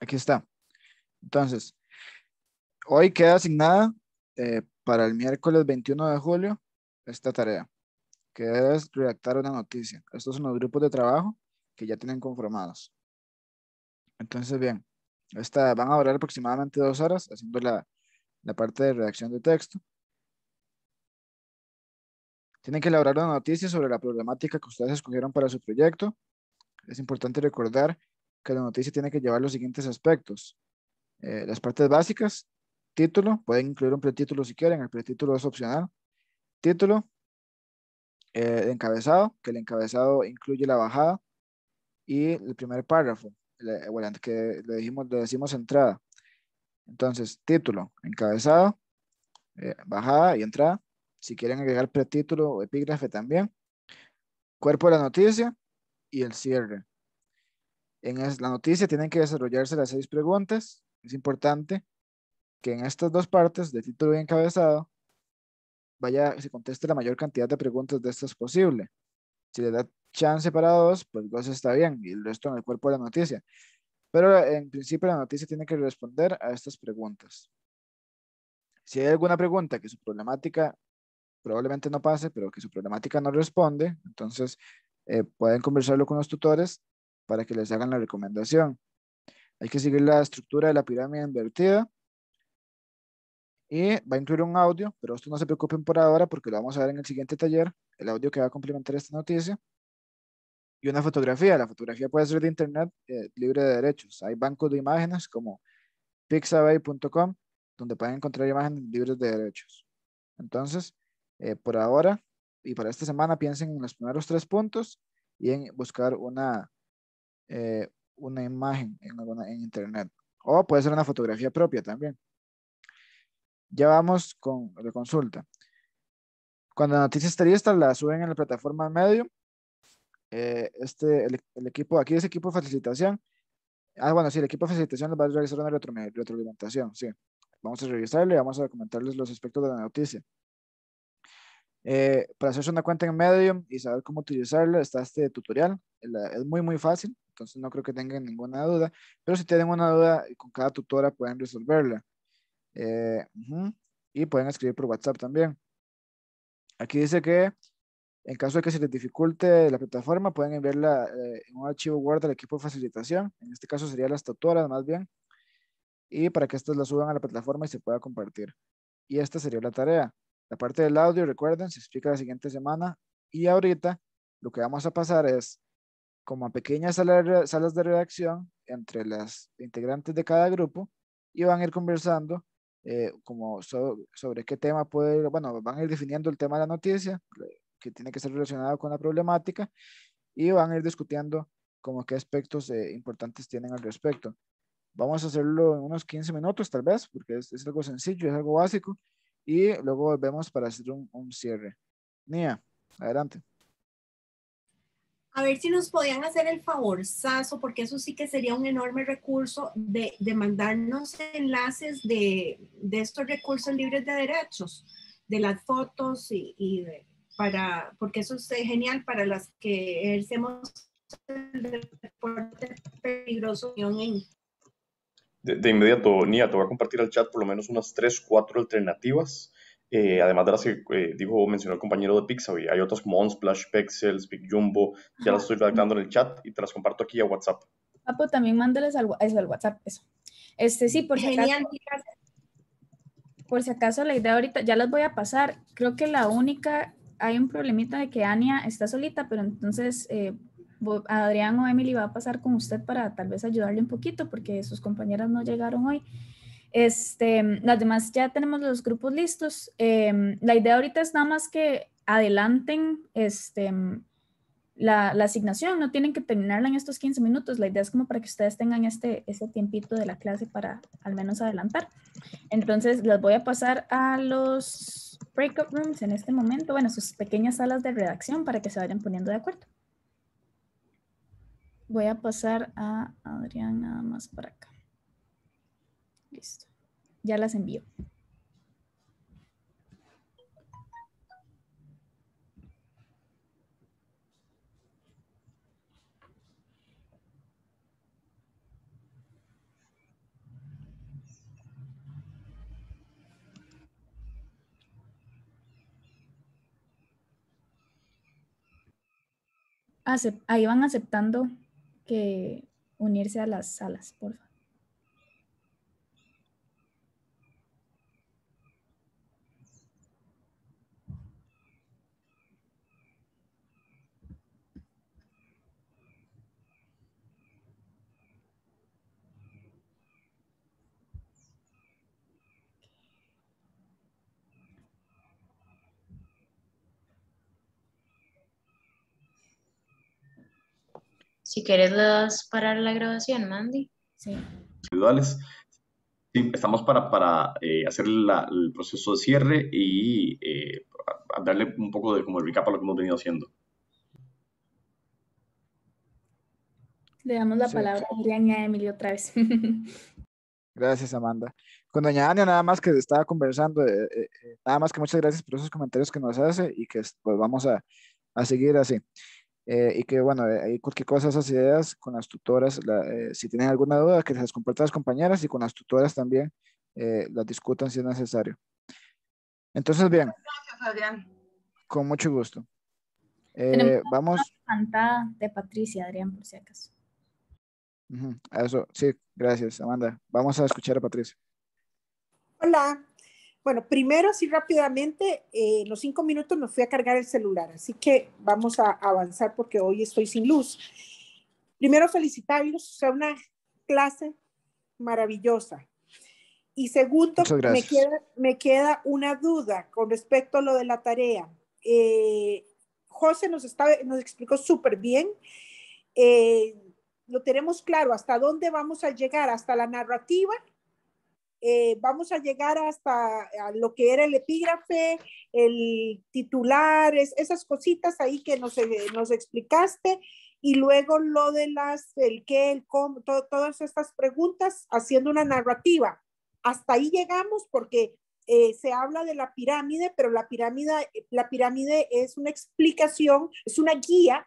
D: Aquí está. Entonces, hoy queda asignada eh, para
B: el miércoles 21 de julio esta tarea que es redactar una noticia. Estos son los grupos de trabajo que ya tienen conformados. Entonces, bien, van a durar aproximadamente dos horas haciendo la, parte de redacción de texto. Tienen que elaborar una noticia sobre la problemática que ustedes escogieron para su proyecto. Es importante recordar que la noticia tiene que llevar los siguientes aspectos. Eh, las partes básicas, título, pueden incluir un pretítulo si quieren, el pretítulo es opcional. Título, eh, encabezado, que el encabezado incluye la bajada y el primer párrafo, eh, que le, dijimos, decimos entrada. Entonces, título, encabezado, eh, bajada y entrada. Si quieren agregar pretítulo o epígrafe también. Cuerpo de la noticia y el cierre. En la noticia tienen que desarrollarse las seis preguntas. Es importante que en estas dos partes, de título y encabezado, vaya, se conteste la mayor cantidad de preguntas de estas posible. Si le da chance para dos, pues dos está bien y el resto en el cuerpo de la noticia. Pero en principio la noticia tiene que responder a estas preguntas. Si hay alguna pregunta que su problemática probablemente no pase, pero que su problemática no responde, entonces eh, pueden conversarlo con los tutores para que les hagan la recomendación. Hay que seguir la estructura de la pirámide invertida y va a incluir un audio, pero esto no se preocupen por ahora porque lo vamos a ver en el siguiente taller, el audio que va a complementar esta noticia. Y una fotografía. La fotografía puede ser de internet eh, libre de derechos. Hay bancos de imágenes como pixabay.com donde pueden encontrar imágenes libres de derechos. Entonces, eh, por ahora y para esta semana piensen en los primeros tres puntos y en buscar una, eh, una imagen en internet. O puede ser una fotografía propia también. Ya vamos con la consulta. Cuando la noticia esté lista, la suben en la plataforma medio, eh, este, el, equipo, aquí es equipo de facilitación. Ah, bueno, sí, el equipo de facilitación les va a realizar una retroalimentación, sí. Vamos a revisarlo y vamos a comentarles los aspectos de la noticia. Eh, para hacerse una cuenta en Medium y saber cómo utilizarla, está este tutorial. Es muy, muy fácil, entonces no creo que tengan ninguna duda. Pero si tienen una duda, con cada tutora pueden resolverla. Eh, y pueden escribir por WhatsApp también. Aquí dice que en caso de que se les dificulte la plataforma, pueden enviarla eh, en un archivo Word al equipo de facilitación. En este caso serían las tutoras más bien. Y para que estas la suban a la plataforma y se pueda compartir. Y esta sería la tarea. La parte del audio, recuerden, se explica la siguiente semana. Y ahorita lo que vamos a pasar es como a pequeñas salas de redacción entre las integrantes de cada grupo y van a ir conversando eh, como sobre qué tema puede, bueno, van a ir definiendo el tema de la noticia, eh, que tiene que ser relacionado con la problemática, y van a ir discutiendo como qué aspectos eh, importantes tienen al respecto. Vamos a hacerlo en unos 15 minutos tal vez, porque es, es algo sencillo, es algo básico, y luego volvemos para hacer un, un cierre. Nia, adelante
G: a ver si nos podían hacer el favor, Saso, porque eso sí que sería un enorme recurso de, de mandarnos enlaces de, de, estos recursos libres de derechos, de las fotos y, y para, porque eso es eh, genial para las que ejercemos el deporte peligroso
E: de, inmediato, Nia, te voy a compartir al chat por lo menos unas 3, cuatro alternativas eh, además de las que eh, dijo, mencionó el compañero de Pixabay, hay otras como Unsplash, Pexels, Big Jumbo, ya las estoy redactando en el chat y te las comparto aquí a WhatsApp.
A: Ah, Papo, pues, también mándales al, WhatsApp, eso. Este, sí, por si acaso, por si acaso la idea ahorita, ya las voy a pasar, creo que la única, hay un problemita de que Ania está solita, pero entonces eh, Adrián o Emily va a pasar con usted para tal vez ayudarle un poquito, porque sus compañeras no llegaron hoy. Este, mm, las demás ya tenemos los grupos listos. Em, la idea ahorita es nada más que adelanten este, mm, la, asignación, no tienen que terminarla en estos 15 minutos, la idea es como para que ustedes tengan este, ese tiempito de la clase para al menos adelantar. Entonces, les voy a pasar a los breakout rooms en este momento, bueno, sus pequeñas salas de redacción para que se vayan poniendo de acuerdo. Voy a pasar a Adrián nada más para acá. Listo. Ya las envío. ahí van aceptando que unirse a las salas, por favor.
F: Si quieres, le das parar la grabación, Mandy. Sí.
E: estamos para, eh, hacer el proceso de cierre y eh, darle un poco de como el recap a lo que hemos venido haciendo.
A: Le damos la palabra a Emilio otra vez.
B: Gracias, Amanda. Con doña Ania, nada más que estaba conversando, eh, nada más que muchas gracias por esos comentarios que nos hace y que pues, vamos a, a seguir así. Eh, y que bueno, eh, ahí cualquier cosa, esas ideas con las tutoras, eh, si tienen alguna duda, que las compartan las compañeras y con las tutoras también las discutan si es necesario. Entonces, bien.
A: Gracias, Adrián.
B: Con mucho gusto. vamos.
A: Una de Patricia, Adrián, por si acaso.
B: Eso, sí, gracias, Amanda. Vamos a escuchar a Patricia.
L: Hola, bueno, primero, así rápidamente, eh, en los cinco minutos me fui a cargar el celular, así que vamos a avanzar porque hoy estoy sin luz. Primero, felicitarlos, o sea, una clase maravillosa. Y segundo, me queda, me queda una duda con respecto a lo de la tarea. Eh, José nos, explicó súper bien. Eh, lo tenemos claro, hasta dónde vamos a llegar, hasta la narrativa eh, vamos a llegar hasta lo que era el epígrafe, el titular, esas cositas ahí que eh, nos, explicaste y luego lo de las, el qué, el cómo, todas estas preguntas haciendo una narrativa. Hasta ahí llegamos porque eh, se habla de la pirámide, pero la pirámide, la pirámide es una explicación, es una guía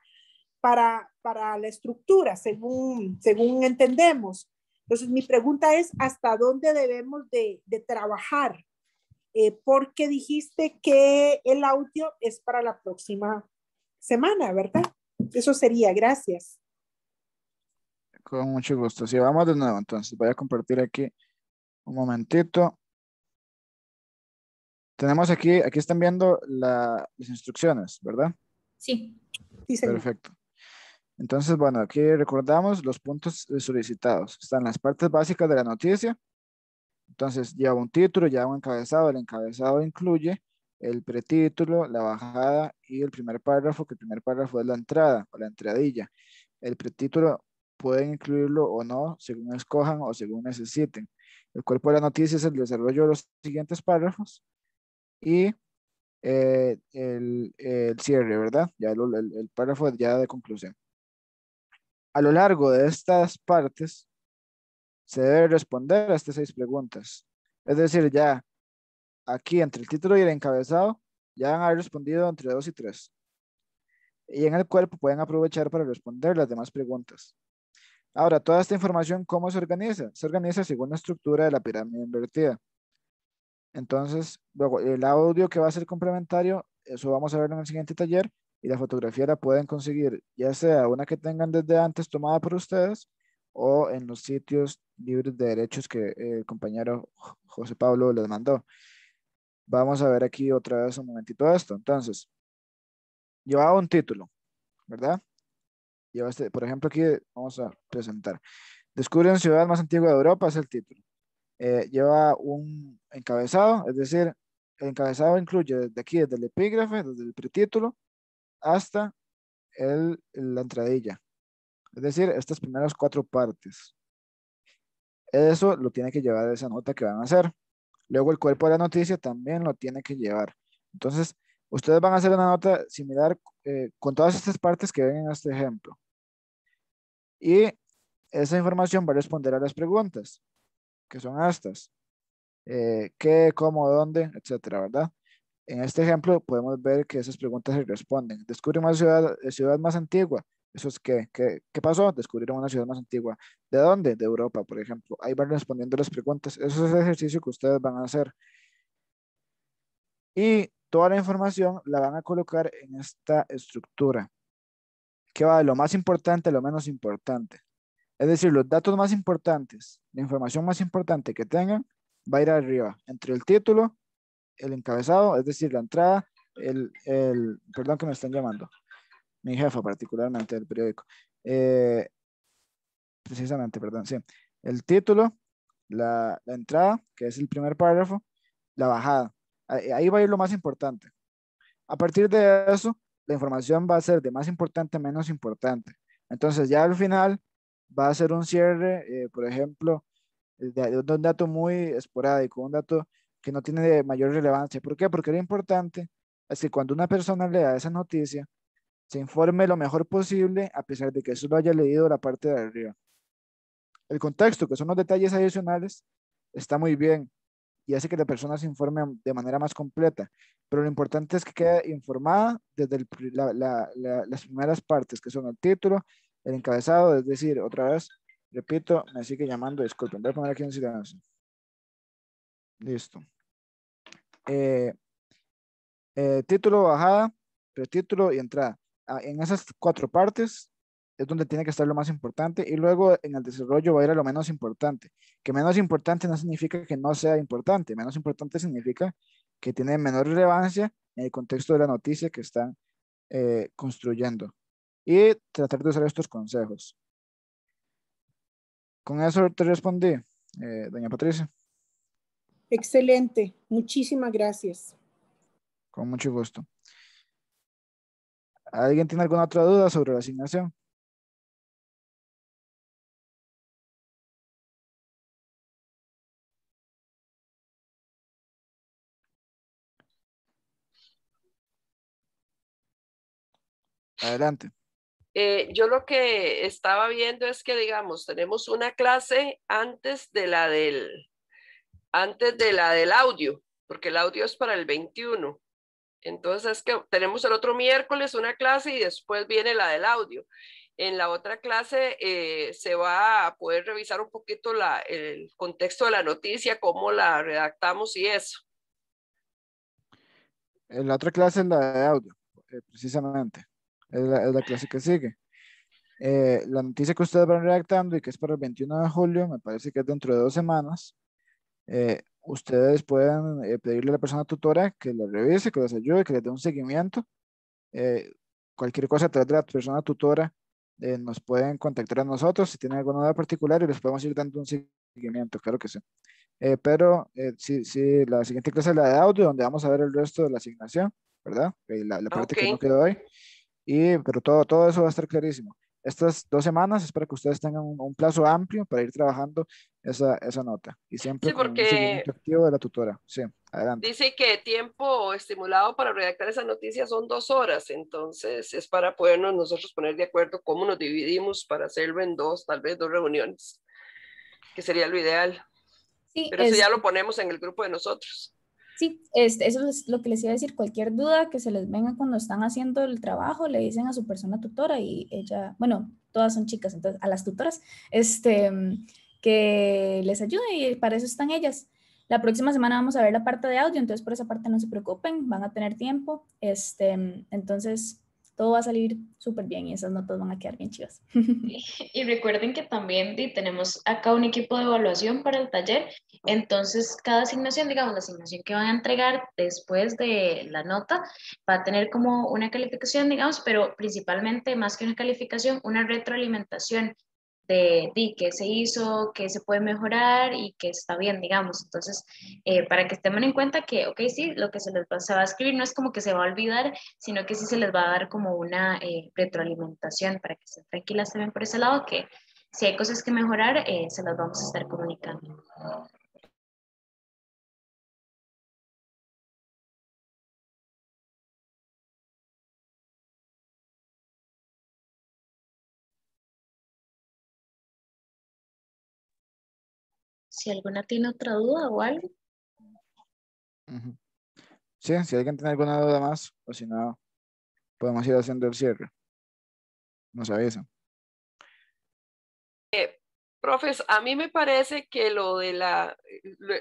L: para, la estructura, según, según entendemos. Entonces, mi pregunta es, ¿hasta dónde debemos de, trabajar? Eh, porque dijiste que el audio es para la próxima semana, ¿verdad? Eso sería, gracias.
B: Con mucho gusto. sí, vamos de nuevo, entonces voy a compartir aquí un momentito. Tenemos aquí, aquí están viendo las instrucciones, ¿verdad?
D: Sí. Perfecto.
B: Entonces, bueno, aquí recordamos los puntos eh, solicitados. Están las partes básicas de la noticia. Entonces, lleva un título, lleva un encabezado. El encabezado incluye el pretítulo, la bajada y el primer párrafo, que el primer párrafo es la entrada o la entradilla. El pretítulo pueden incluirlo o no, según escojan o según necesiten. El cuerpo de la noticia es el desarrollo de los siguientes párrafos y eh, el, el, cierre, ¿verdad? Ya el párrafo ya de conclusión. A lo largo de estas partes, se debe responder a estas seis preguntas. Es decir, ya aquí entre el título y el encabezado, ya han respondido entre dos y tres. Y en el cuerpo pueden aprovechar para responder las demás preguntas. Ahora, toda esta información, ¿cómo se organiza? Se organiza según la estructura de la pirámide invertida. Entonces, luego, el audio que va a ser complementario, eso vamos a ver en el siguiente taller, y la fotografía la pueden conseguir ya sea una que tengan desde antes tomada por ustedes o en los sitios libres de derechos que eh, el compañero José Pablo les mandó. Vamos a ver aquí otra vez un momentito esto. Entonces, lleva un título, ¿verdad? Este, por ejemplo, aquí vamos a presentar. Descubren ciudad más antigua de Europa, es el título. Eh, lleva un encabezado, es decir, el encabezado incluye desde aquí, desde el epígrafe, desde el pretítulo, hasta el, la entradilla. Es decir, estas primeras cuatro partes. Eso lo tiene que llevar esa nota que van a hacer. Luego el cuerpo de la noticia también lo tiene que llevar. Entonces, ustedes van a hacer una nota similar eh, con todas estas partes que ven en este ejemplo. Y esa información va a responder a las preguntas, que son estas. Eh, ¿Qué, cómo, dónde, etcétera, verdad? En este ejemplo podemos ver que esas preguntas se responden. Descubre una ciudad, eh, ciudad más antigua. Eso es ¿qué, ¿qué pasó? Descubrieron una ciudad más antigua. ¿De dónde? De Europa, por ejemplo. Ahí van respondiendo las preguntas. Eso es el ejercicio que ustedes van a hacer. Y toda la información la van a colocar en esta estructura. ¿Qué va de lo más importante a lo menos importante. Es decir, los datos más importantes, la información más importante que tengan, va a ir arriba, entre el título el encabezado, es decir, la entrada, el, el perdón que me están llamando, mi jefa particularmente del periódico, eh, precisamente, perdón, sí, el título, la, entrada, que es el primer párrafo, la bajada. Ahí va a ir lo más importante. A partir de eso, la información va a ser de más importante a menos importante. Entonces, ya al final va a ser un cierre, eh, por ejemplo, de un dato muy esporádico, un dato no tiene mayor relevancia. ¿Por qué? Porque lo importante es que cuando una persona lea esa noticia, se informe lo mejor posible, a pesar de que eso lo haya leído la parte de arriba. El contexto, que son los detalles adicionales, está muy bien y hace que la persona se informe de manera más completa. Pero lo importante es que quede informada desde las primeras partes, que son el título, el encabezado, es decir, otra vez, repito, me sigue llamando, disculpen, voy a poner aquí en silencio. Listo. Eh, eh, título, bajada, pretítulo y entrada. Ah, en esas cuatro partes es donde tiene que estar lo más importante y luego en el desarrollo va a ir a lo menos importante. Que menos importante no significa que no sea importante, menos importante significa que tiene menor relevancia en el contexto de la noticia que están eh, construyendo y tratar de usar estos consejos. Con eso te respondí, doña Patricia.
L: Excelente, muchísimas gracias.
D: Con mucho gusto. ¿Alguien tiene alguna otra duda sobre la asignación? Adelante.
K: Eh, yo lo que estaba viendo es que, digamos, tenemos una clase antes de la del, antes de la del audio, porque el audio es para el 21. Entonces, que tenemos el otro miércoles una clase y después viene la del audio. En la otra clase eh, se va a poder revisar un poquito la, el contexto de la noticia, cómo la redactamos y eso.
B: En la otra clase es la de audio, eh, precisamente. Es la, clase que sigue. Eh, la noticia que ustedes van redactando y que es para el 21 de julio, me parece que es dentro de dos semanas. Eh, ustedes pueden eh, pedirle a la persona tutora que la revise, que les ayude, que les dé un seguimiento. Eh, cualquier cosa a de la persona tutora nos pueden contactar a nosotros si tienen alguna duda particular y les podemos ir dando un seguimiento, claro que sí. pero si, la siguiente clase es la de audio, donde vamos a ver el resto de la asignación, ¿verdad? La, parte que no quedó hoy. Y, pero todo, todo eso va a estar clarísimo estas dos semanas. es para que ustedes tengan un, plazo amplio para ir trabajando esa, nota. Y siempre porque con activo de la tutora. Sí,
K: Dice que tiempo estimulado para redactar esa noticia son dos horas. Entonces es para podernos nosotros poner de acuerdo cómo nos dividimos para hacerlo en dos, tal vez dos reuniones, que sería lo ideal. Sí, Pero si ya lo ponemos en el grupo de nosotros.
A: Sí, este, eso es lo que les iba a decir. Cualquier duda que se les venga cuando están haciendo el trabajo, le dicen a su persona tutora y ella, bueno, todas son chicas, entonces a las tutoras, este, que les ayude y para eso están ellas. La próxima semana vamos a ver la parte de audio, entonces por esa parte no se preocupen, van a tener tiempo. Este, entonces, todo va a salir súper bien y esas notas van a quedar bien chivas. Y recuerden que también tenemos acá un equipo de evaluación para
F: el taller, entonces cada asignación, digamos la asignación que van a entregar después de la nota, va a tener como una calificación, digamos, pero principalmente más que una calificación, una retroalimentación de, que qué se hizo, que se puede mejorar y que está bien, digamos. Entonces, eh, para que estén en cuenta que, ok, sí, lo que se les va, a escribir no es como que se va a olvidar, sino que sí se les va a dar como una eh, retroalimentación para que
D: estén tranquilas también por ese lado, que si hay cosas que mejorar, eh, se las vamos a estar comunicando. si alguna tiene otra duda o algo. Sí, si alguien tiene
B: alguna duda más, o si no, podemos ir haciendo el cierre. Nos avisan.
K: Eh, profes, a mí me parece que lo de la,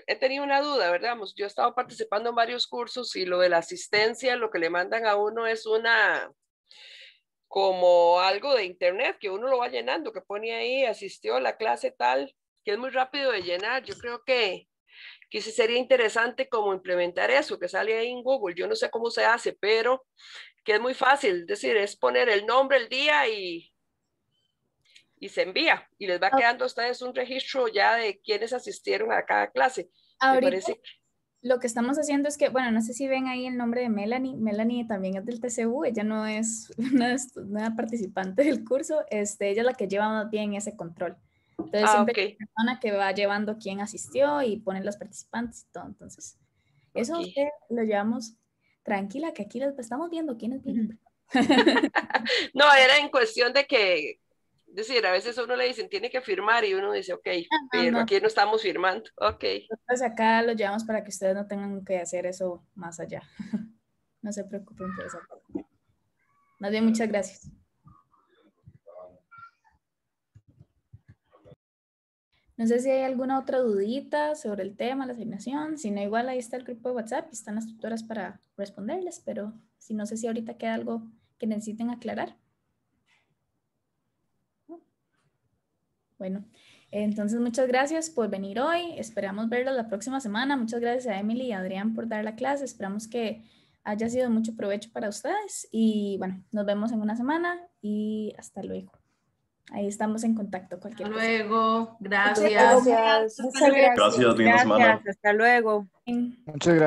K: he tenido una duda, ¿verdad? Yo he estado participando en varios cursos y lo de la asistencia, lo que le mandan a uno es una, como algo de internet, que uno lo va llenando, que pone ahí, asistió a la clase tal, que es muy rápido de llenar. Yo creo que, que sería interesante como implementar eso, que sale ahí en Google. Yo no sé cómo se hace, pero que es muy fácil. Es decir, es poner el nombre, el día y, y se envía. Y les va quedando a ustedes un registro ya de quienes asistieron a cada clase. Ahorita,
A: Lo que estamos haciendo es que, bueno, no sé si ven ahí el nombre de Melanie. Melanie también es del TCU, ella no es una, participante del curso, este, ella es la que lleva más bien ese control. Entonces, una ah, persona que va llevando quién asistió y ponen los participantes y todo. Entonces, eso lo llevamos tranquila, que aquí estamos viendo quién es
K: no, era en cuestión de que, decir, a veces uno le dicen tiene que firmar y uno dice, ok, ah, pero aquí no estamos firmando, ok.
A: Entonces acá lo llevamos para que ustedes no tengan que hacer eso más allá. no se preocupen por eso. Más bien, muchas gracias. No sé si hay alguna otra dudita sobre el tema, la asignación. Si no, igual ahí está el grupo de WhatsApp y están las tutoras para responderles, pero si no sé si ahorita queda algo que necesiten aclarar. Bueno, entonces muchas gracias por venir hoy. Esperamos verlos la próxima semana. Muchas gracias a Emily y Adrián por dar la clase. Esperamos que haya sido mucho provecho para ustedes y bueno, nos vemos en una semana y hasta luego. Ahí estamos en contacto. Cualquier hasta luego. Gracias. Gracias.
B: Gracias. gracias.
A: Hasta luego. Muchas
B: gracias.